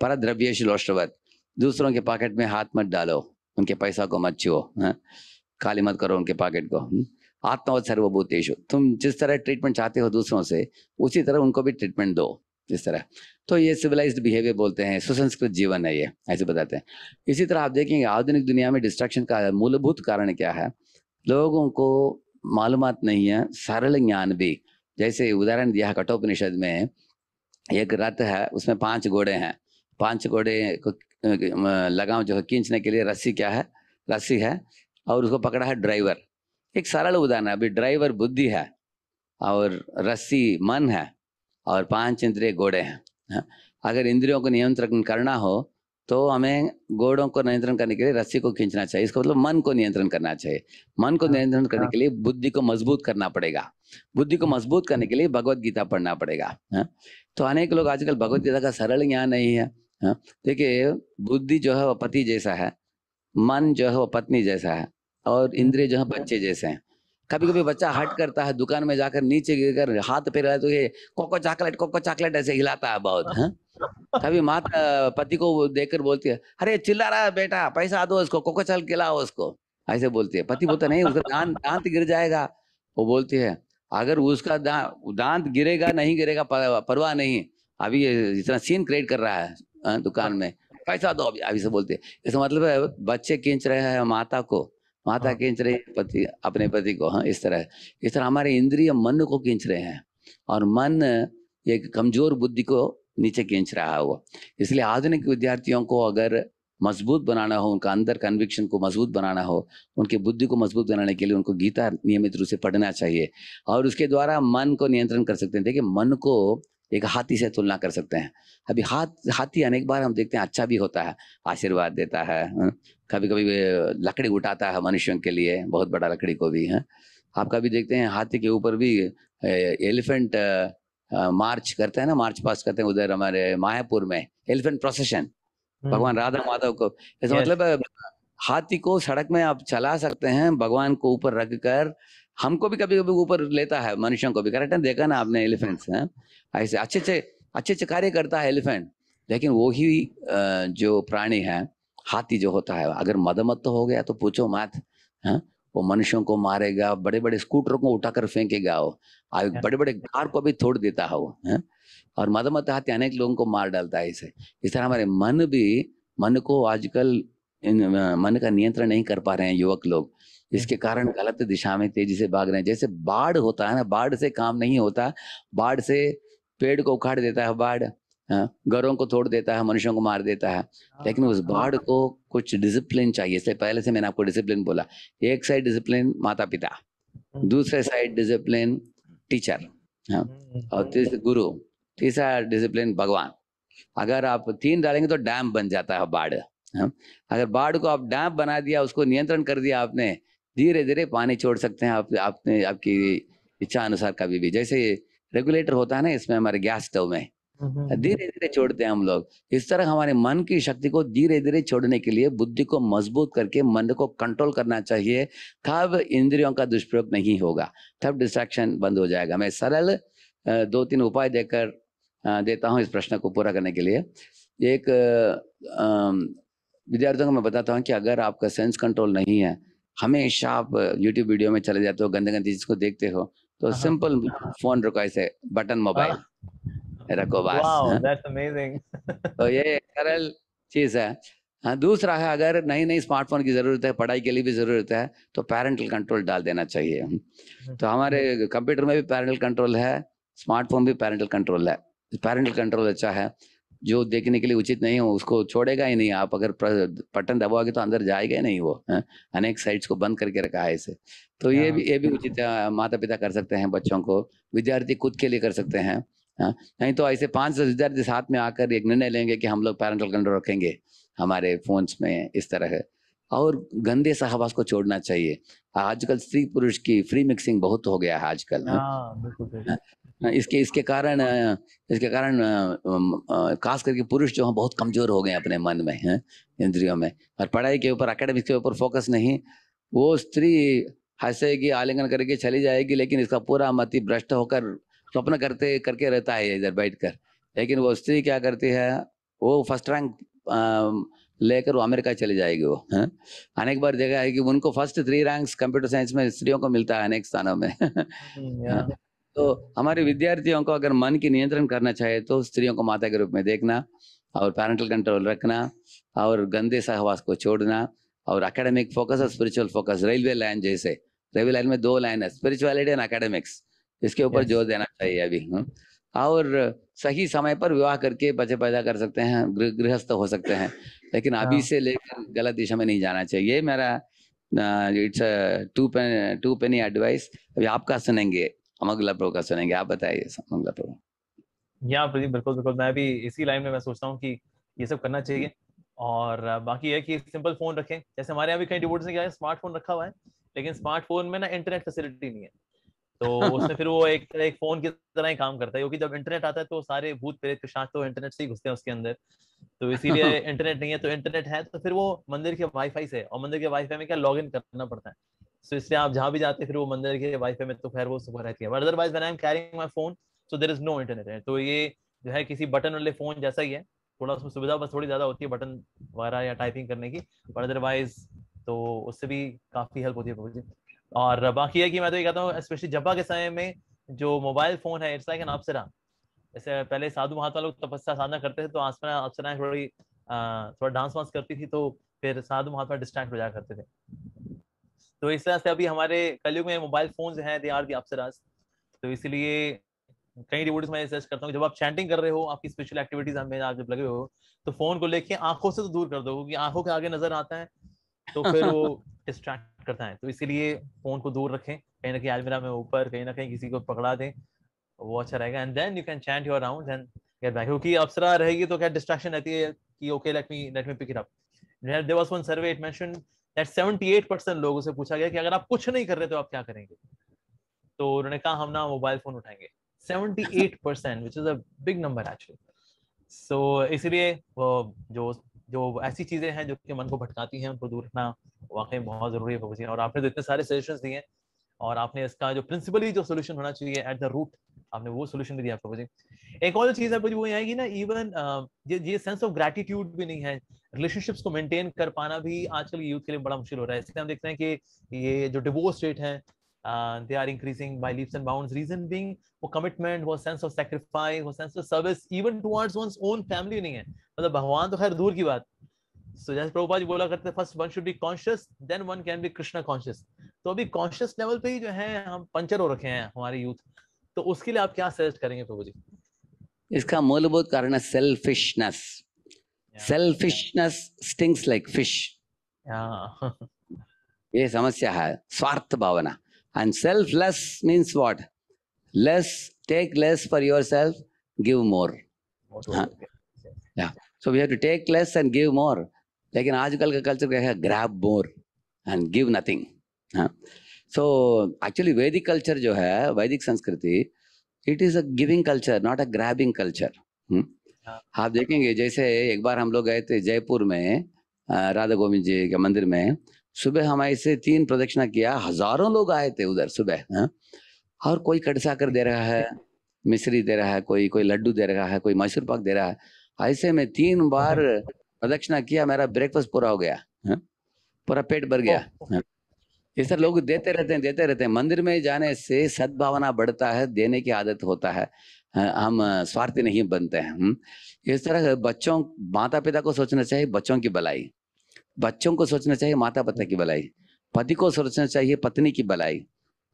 परद्रव्येश लोष्टवत दूसरों के पॉकेट में हाथ मत डालो उनके पैसा को मत छुओ हाँ खाली मत करो उनके पॉकेट को हाँ। आत्मावत सर्वभूतेश तुम जिस तरह ट्रीटमेंट चाहते हो दूसरों से उसी तरह उनको भी ट्रीटमेंट दो इस तरह तो ये सिविलाइज्ड बिहेवियर बोलते हैं सुसंस्कृत जीवन है ये ऐसे बताते हैं इसी तरह आप देखेंगे आधुनिक दुनिया में डिस्ट्रक्शन का मूलभूत कारण क्या है लोगों को मालूम नहीं है सरल ज्ञान भी जैसे उदाहरण दिया है कठोपनिषद में एक रथ है उसमें पांच घोड़े हैं पांच घोड़े को लगाव जो है खींचने के लिए रस्सी क्या है रस्सी है और उसको पकड़ा है ड्राइवर एक सरल उदाहरण अभी ड्राइवर बुद्धि है और रस्सी मन है और पांच इंद्रिय घोड़े हैं अगर इंद्रियों को नियंत्रण करना हो तो हमें घोड़ों को नियंत्रण करने के लिए रस्सी को खींचना चाहिए इसका मतलब मन को नियंत्रण करना चाहिए मन को हाँ, नियंत्रण करने हाँ। के लिए बुद्धि को मजबूत करना पड़ेगा बुद्धि को हाँ। मजबूत करने के लिए भगवत गीता पढ़ना पड़ेगा तो अनेक लोग आजकल भगवत गीता का सरल ज्ञान नहीं है देखिए बुद्धि जो है वह पति जैसा है मन जो है वह पत्नी जैसा है और इंद्रिय जो है बच्चे जैसे हैं कभी कभी बच्चा हट करता है दुकान में जाकर नीचे गिर कर हाथ पे तो ये कोको चॉकलेट कोको चॉकलेट ऐसे हिलाता है बहुत है कभी माता पति को देखकर बोलती है अरे चिल्ला रहा है बेटा पैसा दो उसको कोको चल खिलाओ उसको ऐसे बोलती है पति बोलता नहीं उसका दांत दांत गिर जाएगा वो बोलती है अगर उसका दांत गिरेगा नहीं गिरेगा परवाह नहीं अभी इतना सीन क्रिएट कर रहा है दुकान में पैसा दो अभी अभी से बोलते हैं इसका मतलब है बच्चे खींच रहे हैं माता को माता हाँ। खींच रही है पति अपने पति को हाँ इस तरह इस तरह हमारे इंद्रिय मन को खींच रहे हैं और मन एक कमजोर बुद्धि को नीचे खींच रहा है वो इसलिए आधुनिक विद्यार्थियों को अगर मजबूत बनाना हो उनका अंदर कन्विक्शन को मजबूत बनाना हो उनके बुद्धि को मजबूत बनाने के लिए उनको गीता नियमित रूप से पढ़ना चाहिए और उसके द्वारा मन को नियंत्रण कर सकते हैं देखिए मन को एक हाथी से तुलना कर सकते हैं अभी हाथ हाथी अनेक बार हम देखते हैं अच्छा भी होता है आशीर्वाद देता है हाँ। कभी कभी लकड़ी उठाता है मनुष्यों के लिए बहुत बड़ा लकड़ी को भी है हाँ। आप कभी देखते हैं हाथी के ऊपर भी एलिफेंट मार्च करते हैं ना मार्च पास करते हैं उधर हमारे मायापुर में एलिफेंट प्रोसेशन हम्म। भगवान राधा माधव को ऐसा मतलब हाथी को सड़क में आप चला सकते हैं भगवान को ऊपर रख कर हमको भी कभी कभी ऊपर लेता है मनुष्यों को भी करेक्ट है देखा ना आपने एलिफेंट्स हैं हाँ। ऐसे अच्छे अच्छे अच्छे अच्छे कार्य करता है एलिफेंट लेकिन वो ही जो प्राणी है हाथी जो होता है अगर मदमत हो गया तो पूछो मत है हाँ? वो मनुष्यों को मारेगा बड़े बड़े स्कूटरों को उठाकर फेंकेगा वो और हाँ। बड़े बड़े कार को भी तोड़ देता है वो है हाँ? और मदमत हाथी अनेक लोगों को मार डालता है इसे इस तरह हमारे मन भी मन को आजकल इन मन का नियंत्रण नहीं कर पा रहे हैं युवक लोग इसके कारण गलत दिशा में तेजी से भाग रहे हैं जैसे बाढ़ होता है ना बाढ़ से काम नहीं होता बाढ़ से पेड़ को उखाड़ देता है बाढ़ हाँ, घरों को तोड़ देता है मनुष्यों को मार देता है हाँ। लेकिन उस बाढ़ को कुछ डिसिप्लिन चाहिए इसलिए पहले से मैंने आपको डिसिप्लिन बोला एक साइड डिसिप्लिन माता पिता दूसरे साइड डिसिप्लिन टीचर और तीसरे गुरु तीसरा डिसिप्लिन भगवान अगर आप तीन डालेंगे तो डैम बन जाता है बाढ़ हाँ। अगर बाढ़ को आप डैम बना दिया उसको नियंत्रण कर दिया आपने धीरे धीरे पानी छोड़ सकते हैं आप आपने आपकी इच्छा अनुसार कभी भी जैसे रेगुलेटर होता है ना इसमें हमारे गैस स्टोव में हम्म, हम्म, हम्म। धीरे धीरे छोड़ते हैं हम लोग इस तरह हमारे मन की शक्ति को धीरे धीरे छोड़ने के लिए बुद्धि को मजबूत करके मन को कंट्रोल करना चाहिए तब इंद्रियों का दुष्प्रयोग नहीं होगा तब डिस्ट्रैक्शन बंद हो जाएगा मैं सरल दो तीन उपाय देकर देता हूँ इस प्रश्न को पूरा करने के लिए एक विद्यार्थियों को मैं बताता हूँ कि अगर आपका सेंस कंट्रोल नहीं है हमेशा आप यूट्यूब वीडियो में चले जाते हो गंदे गंदी चीज को देखते हो तो uh-huh. सिंपल फोन रखो ऐसे बटन मोबाइल रखो बस अमेजिंग हाँ। तो ये सरल चीज है हाँ दूसरा है अगर नई नई स्मार्टफोन की ज़रूरत है पढ़ाई के लिए भी ज़रूरत है तो पैरेंटल कंट्रोल डाल देना चाहिए हम्म। तो हमारे कंप्यूटर में भी पैरेंटल कंट्रोल है स्मार्टफोन भी पैरेंटल कंट्रोल है पैरेंटल कंट्रोल अच्छा है जो देखने के लिए उचित नहीं हो उसको छोड़ेगा ही नहीं आप अगर पटन दबाओगे तो अंदर जाएगा ही नहीं वो अनेक साइट्स को बंद करके रखा है इसे तो ये हाँ, भी ये भी उचित हाँ, माता पिता कर सकते हैं बच्चों को विद्यार्थी खुद के लिए कर सकते हैं हाँ? नहीं तो ऐसे पांच दस विद्यार्थी साथ में आकर एक निर्णय लेंगे कि हम लोग पैरेंटल कंट्रोल रखेंगे हमारे फोन्स में इस तरह है और गंदे सहवास को छोड़ना चाहिए आजकल स्त्री पुरुष की फ्री मिक्सिंग बहुत हो गया है आजकल हाँ, इसके इसके कारण हाँ। हाँ, इसके कारण खास करके पुरुष जो हैं बहुत कमजोर हो गए अपने मन में हैं इंद्रियों में और पढ़ाई के ऊपर अकेडमिक के ऊपर फोकस नहीं वो स्त्री हंसेगी आलिंगन करके चली जाएगी लेकिन इसका पूरा मति भ्रष्ट होकर स्वप्न करते करके रहता है इधर बैठ कर लेकिन वो स्त्री क्या करती है वो फर्स्ट रैंक लेकर वो अमेरिका चली जाएगी वो है अनेक बार देखा है कि उनको first three ranks computer science में स्त्रियों को मिलता है अनेक स्थानों में हम्म, तो हमारे विद्यार्थियों को अगर मन की नियंत्रण करना चाहिए तो स्त्रियों को माता के रूप में देखना और पैरेंटल कंट्रोल रखना और गंदे सहवास को छोड़ना और अकेडमिक फोकस और स्पिरिचुअल फोकस रेलवे लाइन जैसे रेलवे लाइन में दो लाइन है स्पिरिचुअलिटी एंड अकेडमिक्स इसके ऊपर जोर देना चाहिए अभी हम्म। और सही समय पर विवाह करके बच्चे पैदा कर सकते हैं गृहस्थ हो सकते हैं लेकिन हाँ। अभी से लेकर गलत दिशा में नहीं जाना चाहिए ये मेरा it's two pen two penny advice अभी आपका सुनेंगे हम अगला प्रोग्राम सुनेंगे आप बताइए अगला प्रोग्राम यहाँ प्रदीप बिल्कुल बिल्कुल मैं भी इसी लाइन में मैं सोचता हूँ कि ये सब करना चाहिए और बाकी है कि सिंपल फोन रखें जैसे हमारे यहाँ भी कई डिवोर्स क्या है स्मार्टफोन रखा हुआ है लेकिन स्मार्टफोन में ना इंटरनेट फैसिलिटी नहीं है तो उसने फिर वो एक एक फोन की तरह ही काम करता है क्योंकि जब इंटरनेट आता है तो सारे भूत प्रेत प्रशांत तो इंटरनेट से ही घुसते हैं उसके अंदर तो इसीलिए इंटरनेट नहीं है तो इंटरनेट है तो फिर वो मंदिर के वाईफाई से और मंदिर के वाईफाई में क्या लॉग करना पड़ता है सो इसलिए आप जहाँ भी जाते फिर वो मंदिर के वाईफाई में तो खैर वो सुबह रहती है but otherwise when I am carrying my phone so there is no internet तो ये जो है किसी बटन वाले फोन जैसा ही है थोड़ा उसमें सुविधा बस थोड़ी ज़्यादा होती है बटन वगैरह या टाइपिंग करने की बट अदरवाइज तो उससे भी काफ़ी हेल्प होती है मुझे और बाकी है कि मैं तो ये कहता हूँ स्पेशली जब्बा के समय में जो मोबाइल फ़ोन है इट्स लाइक एन अपसरा जैसे पहले साधु महात्मा लोग तपस्या साधना करते थे तो आसमाना अपसराएं थोड़ी थोड़ा डांस वांस करती थी तो फिर साधु महात्मा डिस्ट्रैक्ट हो जाया करते थे तो इस तरह से अभी हमारे कलयुग में मोबाइल फोन हैं दे आर दी अपसराज तो इसलिए कई डिवोटिस मैं रिसर्च करता हूँ जब आप चैंटिंग कर रहे हो आपकी स्पेशल एक्टिविटीज हमें आप जब लगे हो तो फोन को लेके आंखों से तो दूर कर दो क्योंकि आंखों के आगे नजर आता है तो फिर वो डिस्ट्रैक्ट करता है तो इसीलिए फोन को दूर रखें कहीं ना कहीं आलमिरा में ऊपर कहीं ना कहीं किसी को पकड़ा दें वो अच्छा रहेगा and then you can chant your round and get back क्योंकि अप्सरा रहेगी तो क्या डिस्ट्रैक्शन रहती है कि okay let me let me pick it up there was one survey it mention that 78 percent लोगों से पूछा गया कि अगर आप कुछ नहीं कर रहे तो आप क्या करेंगे तो उन्होंने कहा हम ना मोबाइल फोन उठाएंगे percent which is a big number actually so इसलिए जो जो ऐसी चीजें हैं जो कि मन को भटकाती हैं उनको दूर रखना वाकई बहुत जरूरी है और आपने तो इतने सारे सजेशन दिए हैं और आपने इसका जो प्रिंसिपली जो सोल्यूशन होना चाहिए एट द रूट आपने वो सोल्यूशन भी दिया आपको जी एक और चीज आपको वो आएगी ना इवन ये ये सेंस ऑफ ग्रेटिट्यूड भी नहीं है रिलेशनशिप्स को मेंटेन कर पाना भी आजकल यूथ के लिए बड़ा मुश्किल हो रहा है इसलिए हम देखते हैं कि ये जो डिवोर्स रेट है they are increasing by leaps and bounds reason being वो कमिटमेंट वो सेंस ऑफ सेक्रीफाइस वो sense of service even towards one's own family नहीं है मतलब भगवान तो खैर दूर की बात सो जैसे प्रभुपा जी बोला करते first one should be conscious then one can be Krishna conscious तो अभी कॉन्शियस लेवल पे ही जो है हम पंचर हो रखे हैं हमारे यूथ तो उसके लिए आप क्या सजेस्ट करेंगे प्रभु जी इसका मूलभूत कारण है selfishness selfishness stings like fish ये समस्या है स्वार्थ भावना and selfless means what less take less for yourself give more so we have to take less and give more लेकिन आजकल का कल्चर क्या है grab more and give nothing so actually Vedic culture जो है वैदिक संस्कृति it is a giving culture not a grabbing culture आप देखेंगे जैसे एक बार हम लोग गए थे जयपुर में राधा गोविंद जी के मंदिर में सुबह हम ऐसे तीन प्रदक्षिणा किया हजारों लोग आए थे उधर सुबह हा? और कोई कड़सा कर दे रहा है मिश्री दे रहा है कोई कोई लड्डू दे रहा है कोई मैसूर पाक दे रहा है ऐसे में तीन बार हाँ। प्रदक्षिणा किया मेरा ब्रेकफास्ट पूरा हो गया हाँ। पूरा पेट भर गया ओ, ओ, हाँ। इस तरह लोग देते रहते हैं देते रहते हैं मंदिर में जाने से सद्भावना बढ़ता है देने की आदत होता है हम स्वार्थी नहीं बनते हैं इस तरह बच्चों माता पिता को सोचना चाहिए बच्चों की भलाई बच्चों को सोचना चाहिए माता पिता की भलाई पति को सोचना चाहिए पत्नी की भलाई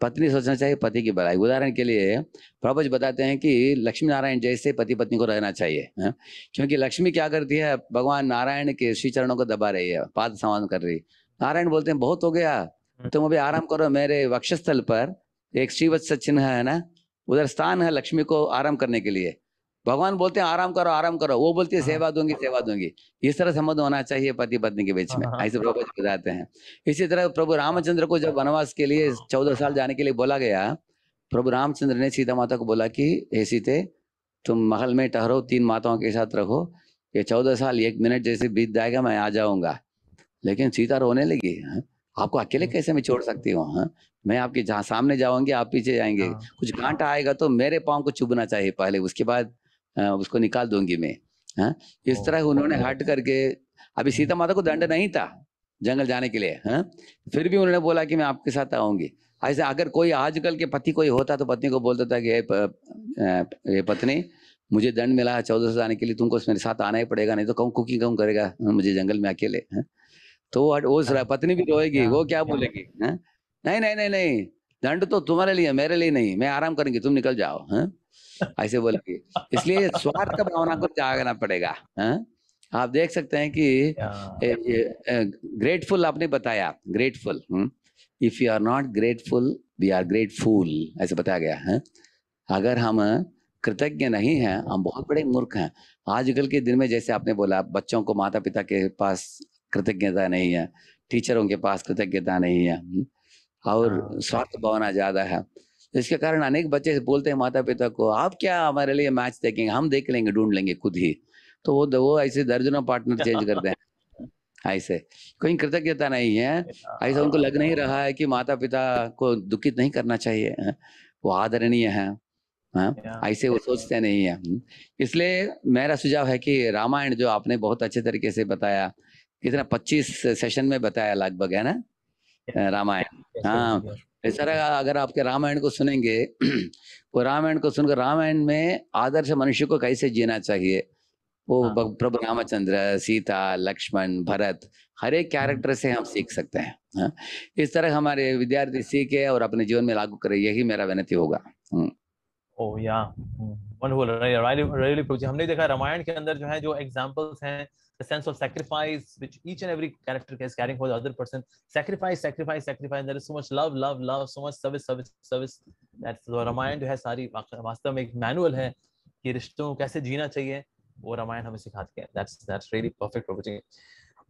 पत्नी सोचना चाहिए पति की भलाई उदाहरण के लिए प्रभुज बताते हैं कि लक्ष्मी नारायण जैसे पति पत्नी को रहना चाहिए है? क्योंकि लक्ष्मी क्या करती है भगवान नारायण के श्री चरणों को दबा रही है पाद समान कर रही है नारायण बोलते हैं बहुत हो गया तुम अभी आराम करो मेरे वक्षस्थल पर एक श्रीवत्स चिन्ह है ना उधर स्थान है लक्ष्मी को आराम करने के लिए भगवान बोलते हैं आराम करो आराम करो वो बोलती है हाँ। सेवा दूंगी सेवा दूंगी इस तरह संबंध होना चाहिए पति पत्नी के बीच में हाँ। ऐसे प्रभु जी बताते हैं इसी तरह प्रभु रामचंद्र को जब वनवास के लिए चौदह साल जाने के लिए बोला गया प्रभु रामचंद्र ने सीता माता को बोला कि हे सीते तुम महल में ठहरो तीन माताओं के साथ रहो ये चौदह साल एक मिनट जैसे बीत जाएगा मैं आ जाऊंगा लेकिन सीता रोने लगी हाँ। आपको अकेले हम्म। कैसे मैं छोड़ सकती हूँ हाँ मैं आपके जहाँ सामने जाऊंगी आप पीछे जाएंगे हाँ। कुछ कांटा आएगा तो मेरे पाँव को चुभना चाहिए पहले उसके बाद उसको निकाल दूंगी मैं हाँ इस तरह उन्होंने हट करके अभी सीता माता को दंड नहीं था जंगल जाने के लिए हाँ फिर भी उन्होंने बोला कि मैं आपके साथ आऊंगी ऐसे अगर कोई आजकल के पति कोई होता तो पत्नी को बोलता था कि ये पत्नी मुझे दंड मिला है चौदह सौ आने के लिए तुमको मेरे साथ आना ही पड़ेगा नहीं तो कहूँ कुकिंग कौन करेगा हाँ, मुझे जंगल में अकेले हाँ तो वो हाँ। पत्नी भी रोएगी वो क्या बोलेगी नहीं नहीं नहीं नहीं दंड तो तुम्हारे लिए मेरे लिए नहीं मैं आराम करेंगी तुम निकल जाओ है ऐसे बोलेगी इसलिए स्वार्थ का भावना को जागना पड़ेगा है आप देख सकते हैं कि ग्रेटफुल आपने बताया grateful if you are not grateful we are grateful ऐसे बताया गया है अगर हम कृतज्ञ नहीं हैं हम बहुत बड़े मूर्ख हैं आजकल के दिन में जैसे आपने बोला बच्चों को माता पिता के पास कृतज्ञता नहीं है टीचरों के पास कृतज्ञता नहीं है हम्म, और हाँ, स्वार्थ भावना ज्यादा है तो इसके कारण अनेक बच्चे बोलते हैं माता पिता को आप क्या हमारे लिए मैच देखेंगे हम देख लेंगे ढूंढ लेंगे खुद ही तो वो वो ऐसे दर्जनों पार्टनर चेंज करते हैं ऐसे कोई कृतज्ञता नहीं है हाँ। ऐसे उनको लग नहीं रहा है कि माता पिता को दुखित नहीं करना चाहिए वो आदरणीय है ऐसे वो सोचते नहीं है हम्म। इसलिए मेरा सुझाव है कि रामायण जो आपने बहुत अच्छे तरीके से बताया कितना पच्चीस सेशन में बताया लगभग है ना रामायण हाँ तो इस तरह अगर आपके रामायण को सुनेंगे वो रामायण को सुनकर रामायण में आदर्श मनुष्य को कैसे जीना चाहिए वो हाँ। प्रभु रामचंद्र सीता लक्ष्मण भरत हर एक कैरेक्टर हाँ। से हम सीख सकते हैं हाँ। इस तरह हमारे विद्यार्थी सीखे और अपने जीवन में लागू करें यही मेरा विनती होगा ओ या वंडरफुल रियली हमने देखा रामायण के अंदर जो है जो एग्जांपल्स हैं the sense of sacrifice which each and every character is carrying for the other person sacrifice sacrifice sacrifice there is so much love love love so much service service service that's the ramayan jo hai sari vastav mein ek manual hai ki rishton ko kaise jeena chahiye wo ramayan hame sikhati hai that's that's really perfect prabhu ji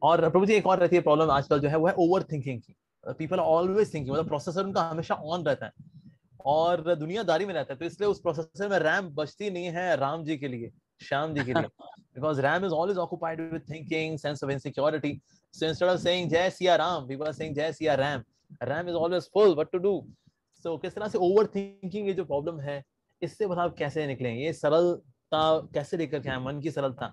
और प्रभु जी एक और रहती है problem आजकल जो है वो है ओवर थिंकिंग की पीपल आर ऑलवेज थिंकिंग मतलब प्रोसेसर उनका हमेशा ऑन रहता है और दुनियादारी में रहता है तो इसलिए उस प्रोसेसर में रैम बचती नहीं है राम जी के लिए sham Shyam Digiri. because Ram is always occupied with thinking, sense of insecurity. So instead of saying Jai Siya Ram, people are saying Jai Siya Ram. Ram is always full, what to do? So किस तरह से over thinking ये जो problem है इससे भला आप कैसे निकलेंगे kaise lekar ke aaye man ki मन की सरलता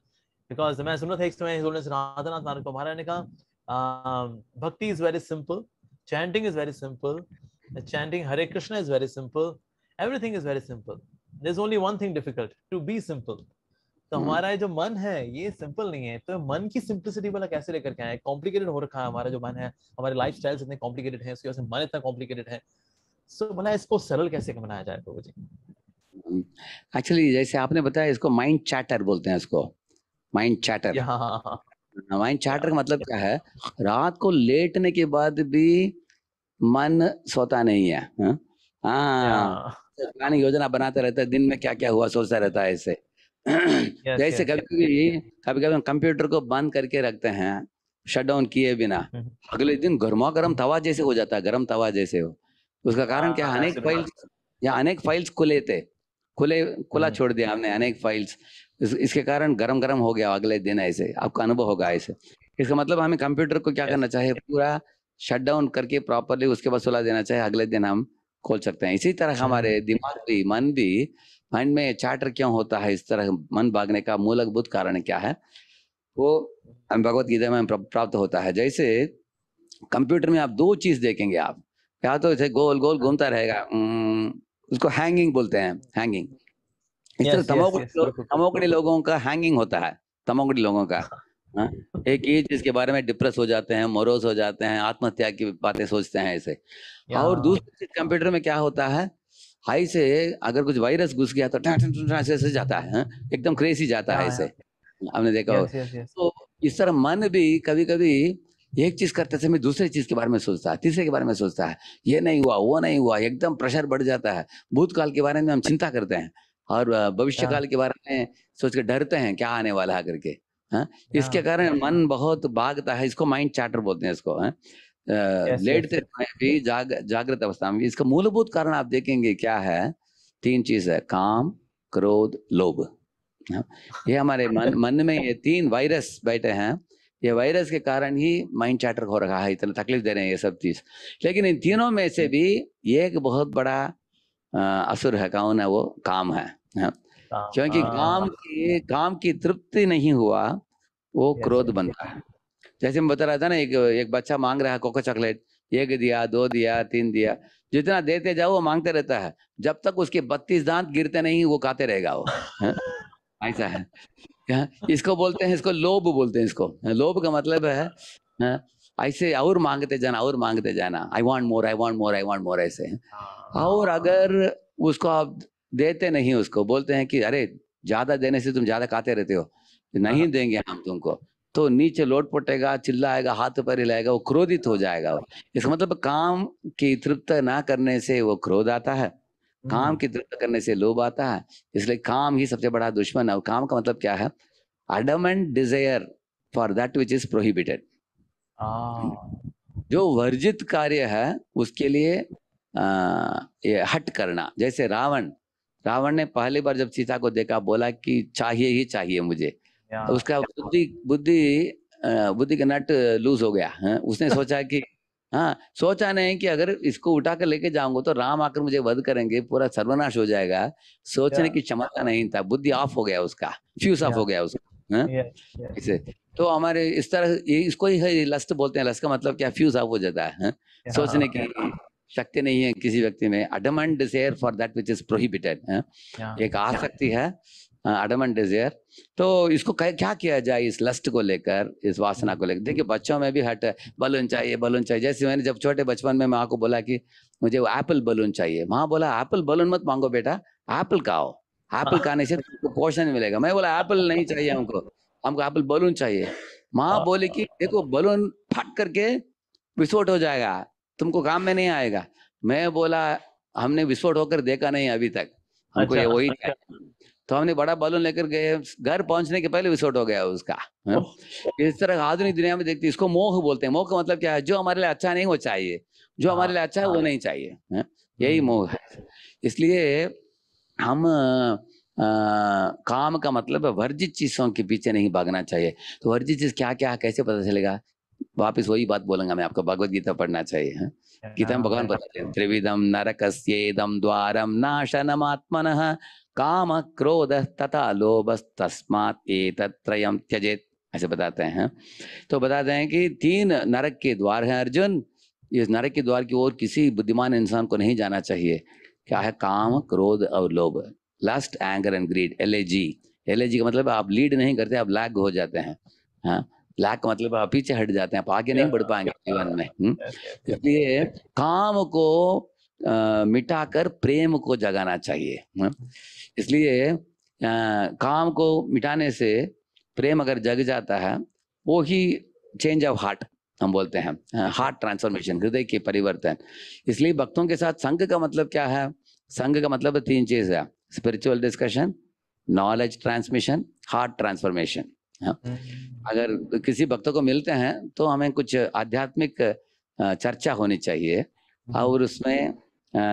बिकॉज मैं सुन रहा था एक समय राधानाथ नारद को महाराज ने कहा bhakti is very simple chanting is very simple chanting hare krishna is very simple everything is very simple there's only one thing difficult to be simple तो हमारा जो मन है ये सिंपल नहीं है तो मन की सिंपलिसिटी वाला कैसे लेकर के आए कॉम्प्लिकेटेड हो रखा है हमारा जो मन है हमारे लाइफ स्टाइल इतने कॉम्प्लिकेटेड है उसकी वजह से मन इतना कॉम्प्लिकेटेड है सो so, मतलब भला इसको सरल कैसे बनाया जाए प्रभु जी एक्चुअली जैसे आपने बताया इसको माइंड चैटर बोलते हैं इसको माइंड चैटर माइंड चैटर का मतलब क्या है रात को लेटने के बाद भी मन सोता नहीं है हाँ, हाँ। तो योजना बनाते रहता है दिन में क्या क्या हुआ सोचता रहता है इससे जैसे कभी कभी कभी कभी कंप्यूटर को बंद करके रखते हैं शट डाउन किए बिना हम्म। अगले दिन गर्मा गर्म तवा जैसे हो जाता है गर्म तवा जैसे हो उसका कारण क्या हाँ, हाँ, अनेक फाइल्स या अनेक फाइल्स खुले थे खुले खुला हम्म। छोड़ दिया हमने अनेक फाइल्स इस, इसके कारण गर्म गर्म हो गया अगले दिन ऐसे आपका अनुभव होगा ऐसे इसका मतलब हमें कंप्यूटर को क्या करना चाहिए पूरा शट डाउन करके प्रॉपरली उसके बाद सुला देना चाहिए अगले दिन हम खोल सकते हैं इसी तरह अच्छा। हमारे दिमाग भी मन भी माइंड में चार्टर क्यों होता है इस तरह मन भागने का मूलभूत कारण क्या है वो भगवत गीता में प्राप्त होता है जैसे कंप्यूटर में आप दो चीज देखेंगे आप या तो इसे गोल गोल हाँ। घूमता रहेगा उसको हैंगिंग बोलते हैं हैंगिंग इस तरह तमोकड़ी लोगों का हैंगिंग होता है तमोकड़ी लोगों का हाँ। एक ये चीज के बारे में डिप्रेस हो जाते हैं मोरोस हो जाते हैं आत्महत्या की बातें सोचते हैं ऐसे और दूसरी चीज कंप्यूटर में क्या होता है हाई से अगर कुछ वायरस घुस गया तो ऐसे ऐसे जाता है हाँ? एकदम क्रेजी जाता है हाँ, ऐसे हमने हाँ। देखा हो तो इस तरह मन भी कभी कभी एक चीज करते समय दूसरे चीज के बारे में सोचता है तीसरे के बारे में सोचता है ये नहीं हुआ वो नहीं हुआ एकदम प्रेशर बढ़ जाता है भूतकाल के बारे में हम चिंता करते हैं और भविष्य काल के बारे में सोच के डरते हैं क्या आने वाला है करके हाँ इसके कारण मन बहुत भागता है इसको माइंड चार्टर बोलते हैं इसको है लेटते भी जाग जागृत अवस्था में इसका मूलभूत कारण आप देखेंगे क्या है तीन चीज है काम क्रोध लोभ हाँ। ये हमारे मन मन में ये तीन वायरस बैठे हैं ये वायरस के कारण ही माइंड चैटर हो रहा है इतना तकलीफ दे रहे हैं ये सब चीज लेकिन इन तीनों में से भी एक बहुत बड़ा असुर है कौन है वो काम है हाँ। क्योंकि हाँ, काम की काम की तृप्ति नहीं हुआ वो क्रोध बनता है जैसे मैं बता रहा था ना एक एक बच्चा मांग रहा है कोको चॉकलेट एक दिया दो दिया तीन दिया जितना देते जाओ वो मांगते रहता है जब तक उसके बत्तीस दांत गिरते नहीं वो खाते रहेगा वो ऐसा है इसको बोलते हैं इसको लोभ बोलते हैं इसको लोभ का मतलब है ऐसे और मांगते जाना और मांगते जाना I want more I want more I want more ऐसे हाँ। और अगर उसको आप देते नहीं उसको बोलते हैं कि अरे ज्यादा देने से तुम ज्यादा खाते रहते हो नहीं हाँ। देंगे हम तुमको तो नीचे लोट पटेगा चिल्लाएगा हाथ पैर हिलाएगा वो क्रोधित हो जाएगा इसका मतलब काम की तृप्त ना करने से वो क्रोध आता है काम हम्म। की तृप्त करने से लोभ आता है इसलिए काम ही सबसे बड़ा दुश्मन है काम का मतलब क्या है adamant desire for that which is prohibited जो वर्जित कार्य है उसके लिए आ, ये हट करना जैसे रावण रावण ने पहली बार जब सीता को देखा बोला कि चाहिए ही चाहिए मुझे तो उसका बुद्धि बुद्धि बुद्धि का नट लूज हो गया है? उसने सोचा कि हाँ सोचा नहीं कि अगर इसको उठा कर लेके जाऊंगा तो राम आकर मुझे वध करेंगे पूरा सर्वनाश हो जाएगा सोचने की क्षमता नहीं था बुद्धि ऑफ हो गया उसका फ्यूज ऑफ हो गया उसका हाँ? इसे तो हमारे इस तरह ये इसको ही लस्ट बोलते हैं लस्ट का मतलब क्या फ्यूज ऑफ हो जाता है हाँ? सोचने की शक्ति नहीं है किसी व्यक्ति में adamant for that which is prohibited एक आसक्ति है अडमन हाँ, डिजेयर तो इसको क्या किया जाए इस लस्ट को लेकर इस वासना को लेकर देखिए बच्चों में भी हट बलून चाहिए बलून चाहिए जैसे मैंने जब छोटे बचपन में माँ को बोला कि मुझे एप्पल बलून चाहिए माँ बोला एप्पल बलून मत मांगो बेटा एप्पल खाओ एप्पल खाने से तुमको पोषण मिलेगा मैं बोला एप्पल नहीं चाहिए हमको हमको एप्पल बलून चाहिए माँ हाँ। बोली कि देखो बलून फट करके विस्फोट हो जाएगा तुमको काम में नहीं आएगा मैं बोला हमने विस्फोट होकर देखा नहीं अभी तक हमको अच्छा, ये वही अच्छा। तो हमने बड़ा बलून लेकर गए घर पहुंचने के पहले विसोट हो गया उसका इस तरह आधुनिक दुनिया में देखते इसको मोह बोलते हैं मोह का मतलब क्या है जो हमारे लिए अच्छा नहीं वो चाहिए जो हाँ, हमारे लिए अच्छा है वो हाँ। नहीं चाहिए यही हम्म। मोह है इसलिए हम आ, काम का मतलब है वर्जित चीजों के पीछे नहीं भागना चाहिए तो वर्जित चीज क्या क्या कैसे पता चलेगा वापिस वही बात बोलेंगे मैं आपको भगवत गीता पढ़ना चाहिए है हाँ? हाँ, गीता में भगवान बताते हैं त्रिविधम नरकस्येदम द्वारम नाशनम आत्मन काम क्रोध तथा लोभस तस्मात एतत्रयम त्यजेत ऐसे बताते हैं हाँ? तो बताते हैं कि तीन नरक के द्वार हैं अर्जुन इस नरक के द्वार की ओर किसी बुद्धिमान इंसान को नहीं जाना चाहिए क्या है काम क्रोध और लोभ lust anger and greed L A G L A G का मतलब आप लीड नहीं करते आप लैग हो जाते हैं हाँ लैक का मतलब आप पीछे हट जाते हैं आप आगे नहीं बढ़ पाएंगे जीवन में हम्म? इसलिए काम को मिटाकर मिटा कर प्रेम को जगाना चाहिए हम्म? इसलिए काम को मिटाने से प्रेम अगर जग जाता है वो ही चेंज ऑफ हार्ट हम बोलते हैं हार्ट ट्रांसफॉर्मेशन हृदय के परिवर्तन इसलिए भक्तों के साथ संघ का मतलब क्या है संघ का मतलब तो तीन चीज है spiritual discussion knowledge transmission heart transformation हाँ। हम्म। अगर किसी भक्त को मिलते हैं तो हमें कुछ आध्यात्मिक चर्चा होनी चाहिए हम्म। और उसमें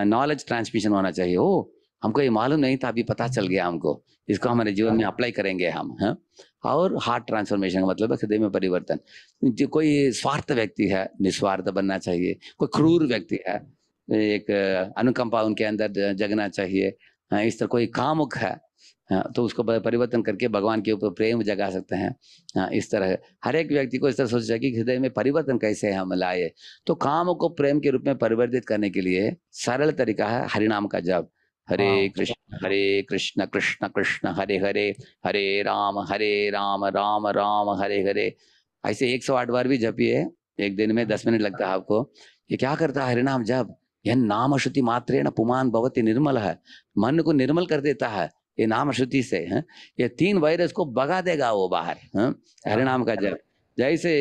नॉलेज ट्रांसमिशन होना चाहिए ओ हमको ये मालूम नहीं था अभी पता चल गया हमको इसको हमारे जीवन में अप्लाई हाँ। करेंगे हम है? हाँ। और हार्ट ट्रांसफॉर्मेशन का मतलब है हृदय में परिवर्तन जो कोई स्वार्थ व्यक्ति है निस्वार्थ बनना चाहिए कोई क्रूर हम्म। व्यक्ति है एक अनुकंपा उनके अंदर जगना चाहिए इस तरह कोई कामुक है हाँ, तो उसको परिवर्तन करके भगवान के ऊपर प्रेम जगा सकते हैं हाँ, इस तरह हर एक व्यक्ति को इस तरह सोचा कि हृदय में परिवर्तन कैसे हम लाए तो काम को प्रेम के रूप में परिवर्तित करने के लिए सरल तरीका है हरिनाम का जब हरे हाँ, कृष्ण हरे कृष्ण कृष्ण कृष्ण हरे हरे हरे राम हरे राम राम राम हरे हरे ऐसे एक सौ आठ बार भी जपिए एक दिन में दस मिनट लगता है आपको ये क्या करता है हरिनाम जब यह नाम श्रुति मात्र न पुमान भवती निर्मल है मन को निर्मल कर देता है ये नाम श्रुति से है ये तीन वायरस को भगा देगा वो बाहर हरिनाम का जब जैसे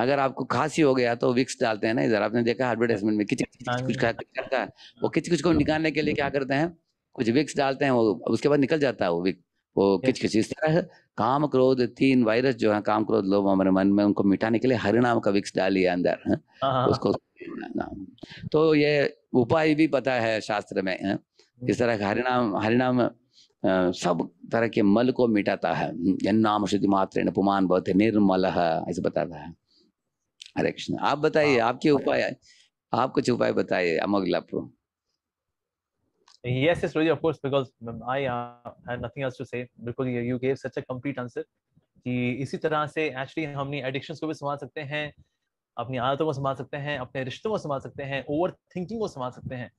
अगर आपको खांसी हो गया तो विक्स डालते हैं ना इधर आपने देखा एडवर्टाइजमेंट में किच कुछ करता है वो किच कुछ को निकालने के लिए क्या करते हैं कुछ विक्स डालते हैं वो उसके बाद निकल जाता है वो विक्स वो किच किच इस तरह काम क्रोध तीन वायरस जो है काम क्रोध लोग हमारे मन में उनको मिटाने के लिए हरिनाम का विक्स डालिए अंदर हाँ, हाँ, हाँ। उसको तो ये उपाय भी पता है शास्त्र में इस तरह हरिनाम हरिनाम सब तरह के मल को मिटाता है नाम शुद्धि मात्र पुमान बहुत निर्मल है ऐसे बताता है हरे कृष्ण आप बताइए हाँ, आपके उपाय आप कुछ उपाय बताइए अमोगल Yes, yes, really, of course, because I uh, had nothing else to say. Because you, you gave such a complete answer कि इसी तरह से एक्चुअली हम एडिक्शंस को भी संभाल सकते हैं अपनी आदतों को संभाल सकते हैं अपने रिश्तों को संभाल सकते हैं ओवर थिंकिंग को संभाल सकते हैं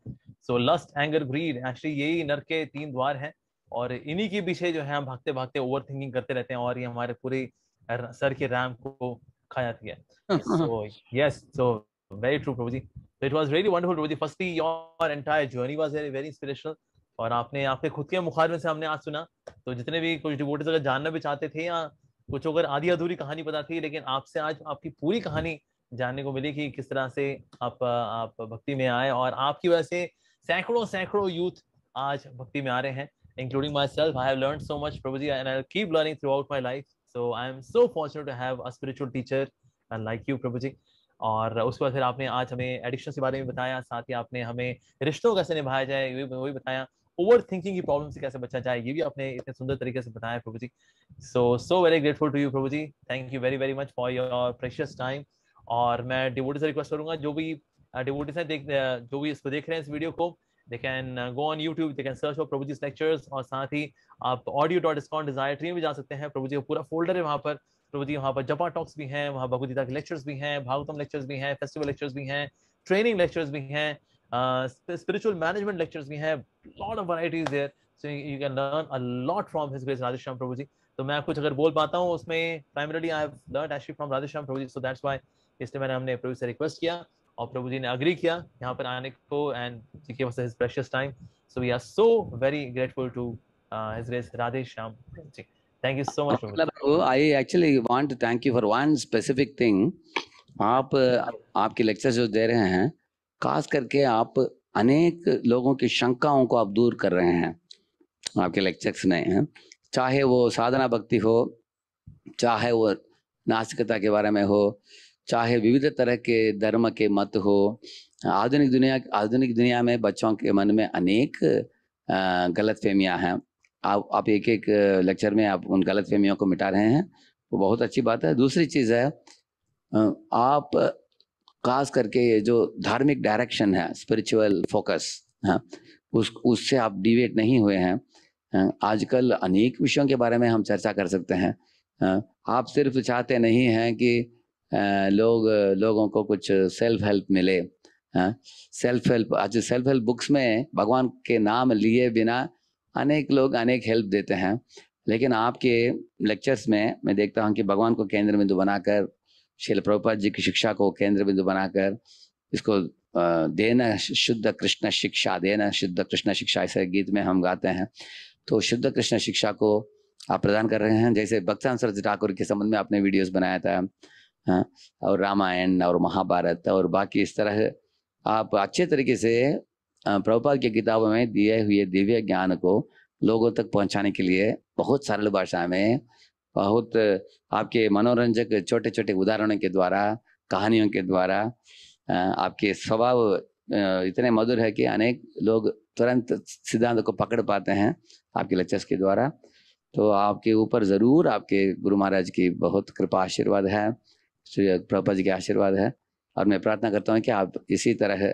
so lust anger greed actually यही नर के तीन द्वार हैं और इन्हीं के पीछे जो है हम भागते भागते ओवर थिंकिंग करते रहते हैं और ये हमारे पूरे सर के रैम को खा जाती है so yes so very true Prabhu ji it was really wonderful Prabhu ji firstly your entire journey was very inspirational और आपने आपके खुद के में से हमने आज सुना तो जितने भी कुछ डिवोटिस अगर जानना भी चाहते थे या कुछ अगर आधी अधूरी कहानी पता थी लेकिन आपसे आज आपकी पूरी कहानी जानने को मिली कि किस तरह से आप आप भक्ति में आए और आपकी वजह से सैकड़ों सैकड़ों यूथ आज भक्ति में आ रहे हैं including myself. I have learned so much, Prabhuji, and I'll keep learning throughout my life. So I am so fortunate to have a spiritual teacher uh, like you, Prabhuji. और उसके बाद फिर आपने आज हमें एडिक्शन के बारे में बताया साथ ही आपने हमें रिश्तों कैसे निभाया जाए ये भी वही बताया ओवर थिंकिंग की प्रॉब्लम से कैसे बचा जाए ये भी आपने इतने सुंदर तरीके से बताया Prabhu ji so so very grateful to you Prabhu ji thank you very very much for your precious time और मैं डिवोटी से रिक्वेस्ट करूंगा जो भी डिवोटी uh, से देख uh, जो भी इसको देख रहे हैं इस वीडियो को they can go on YouTube they can search for Prabhu ji lectures और साथ ही आप audio dot ISKCON desire tree में जा सकते हैं प्रभु जी का पूरा फोल्डर है वहाँ पर प्रभु जी वहाँ पर जपा टॉक्स भी हैं वहाँ भगवदगीता के लेक्चर्स भी हैं भागवतम लेक्चर्स भी हैं फेस्टिवल लेक्चर्स भी हैं ट्रेनिंग लेक्चर्स भी हैं स्पिरिचुअल मैनेजमेंट लेक्चर्स भी हैं lot of varieties there so you can learn a lot from his grace Radheshyam Prabhu ji तो मैं कुछ अगर बोल पाता हूँ उसमें primarily I have learn actually from Radheshyam Prabhu ji so that's why इसलिए मैंने हमने प्रभु से रिक्वेस्ट किया और प्रभु जी ने अग्री किया यहाँ पर आने को and his precious time so we are so very grateful to his grace uh, radhe shyam thank you so much Prabhu. i actually want to thank you for one specific thing आप आपके lecture जो दे रहे हैं खास करके आप अनेक लोगों की शंकाओं को आप दूर कर रहे हैं आपके लेक्चर्स में हैं चाहे वो साधना भक्ति हो चाहे वो नास्तिकता के बारे में हो चाहे विविध तरह के धर्म के मत हो आधुनिक दुनिया आधुनिक दुनिया में बच्चों के मन में अनेक गलत फहमियाँ हैं आप आप एक एक लेक्चर में आप उन गलत फहमियों को मिटा रहे हैं वो बहुत अच्छी बात है दूसरी चीज़ है आप खास करके ये जो धार्मिक डायरेक्शन है स्पिरिचुअल फोकस हाँ उस उससे आप डिवेट नहीं हुए हैं आजकल अनेक विषयों के बारे में हम चर्चा कर सकते हैं आप सिर्फ चाहते नहीं हैं कि लोग लोगों को कुछ सेल्फ हेल्प मिले सेल्फ हाँ? हेल्प आज सेल्फ हेल्प बुक्स में भगवान के नाम लिए बिना अनेक लोग अनेक हेल्प देते हैं लेकिन आपके लेक्चर्स में मैं देखता हूँ कि भगवान को केंद्र बिंदु बनाकर शिल प्रभुपाद जी की शिक्षा को केंद्र बिंदु बनाकर इसको देना शुद्ध कृष्ण शिक्षा देना शुद्ध कृष्ण शिक्षा ऐसे गीत में हम गाते हैं तो शुद्ध कृष्ण शिक्षा को आप प्रदान कर रहे हैं जैसे भक्तान सरज ठाकुर के संबंध में आपने वीडियोस बनाया था हाँ, और रामायण और महाभारत और बाकी इस तरह आप अच्छे तरीके से प्रभुपाद की किताबों में दिए हुए दिव्य ज्ञान को लोगों तक पहुंचाने के लिए बहुत सरल भाषा में बहुत आपके मनोरंजक छोटे छोटे उदाहरणों के द्वारा कहानियों के द्वारा आपके स्वभाव इतने मधुर है कि अनेक लोग तुरंत सिद्धांत को पकड़ पाते हैं आपके लक्ष्य के द्वारा तो आपके ऊपर ज़रूर आपके गुरु महाराज की बहुत कृपा आशीर्वाद है श्री प्रभुपा जी के आशीर्वाद है और मैं प्रार्थना करता हूँ कि आप इसी तरह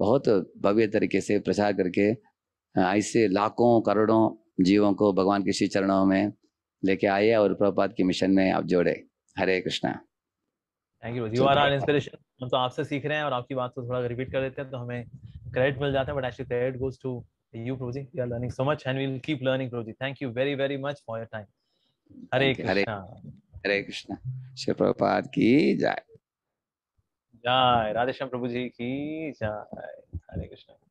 बहुत भव्य तरीके से प्रचार करके हाँ, ऐसे लाखों करोड़ों जीवों को भगवान के श्री चरणों में लेके आइए और प्रभुपात के मिशन में आप जोड़े Hare Krishna thank you you are are inspiration हम तो आपसे सीख रहे हैं और आपकी बात को थोड़ा रिपीट कर देते हैं तो हमें क्रेडिट मिल जाता है but actually credit goes to you प्रोजी you are learning so much and we'll keep learning Prabhuji thank you very very much for your time Hare Krishna Hare. Hare Krishna Shri Prabhupada की जय जय राधेश्याम प्रभु जी की जय हरे कृष्ण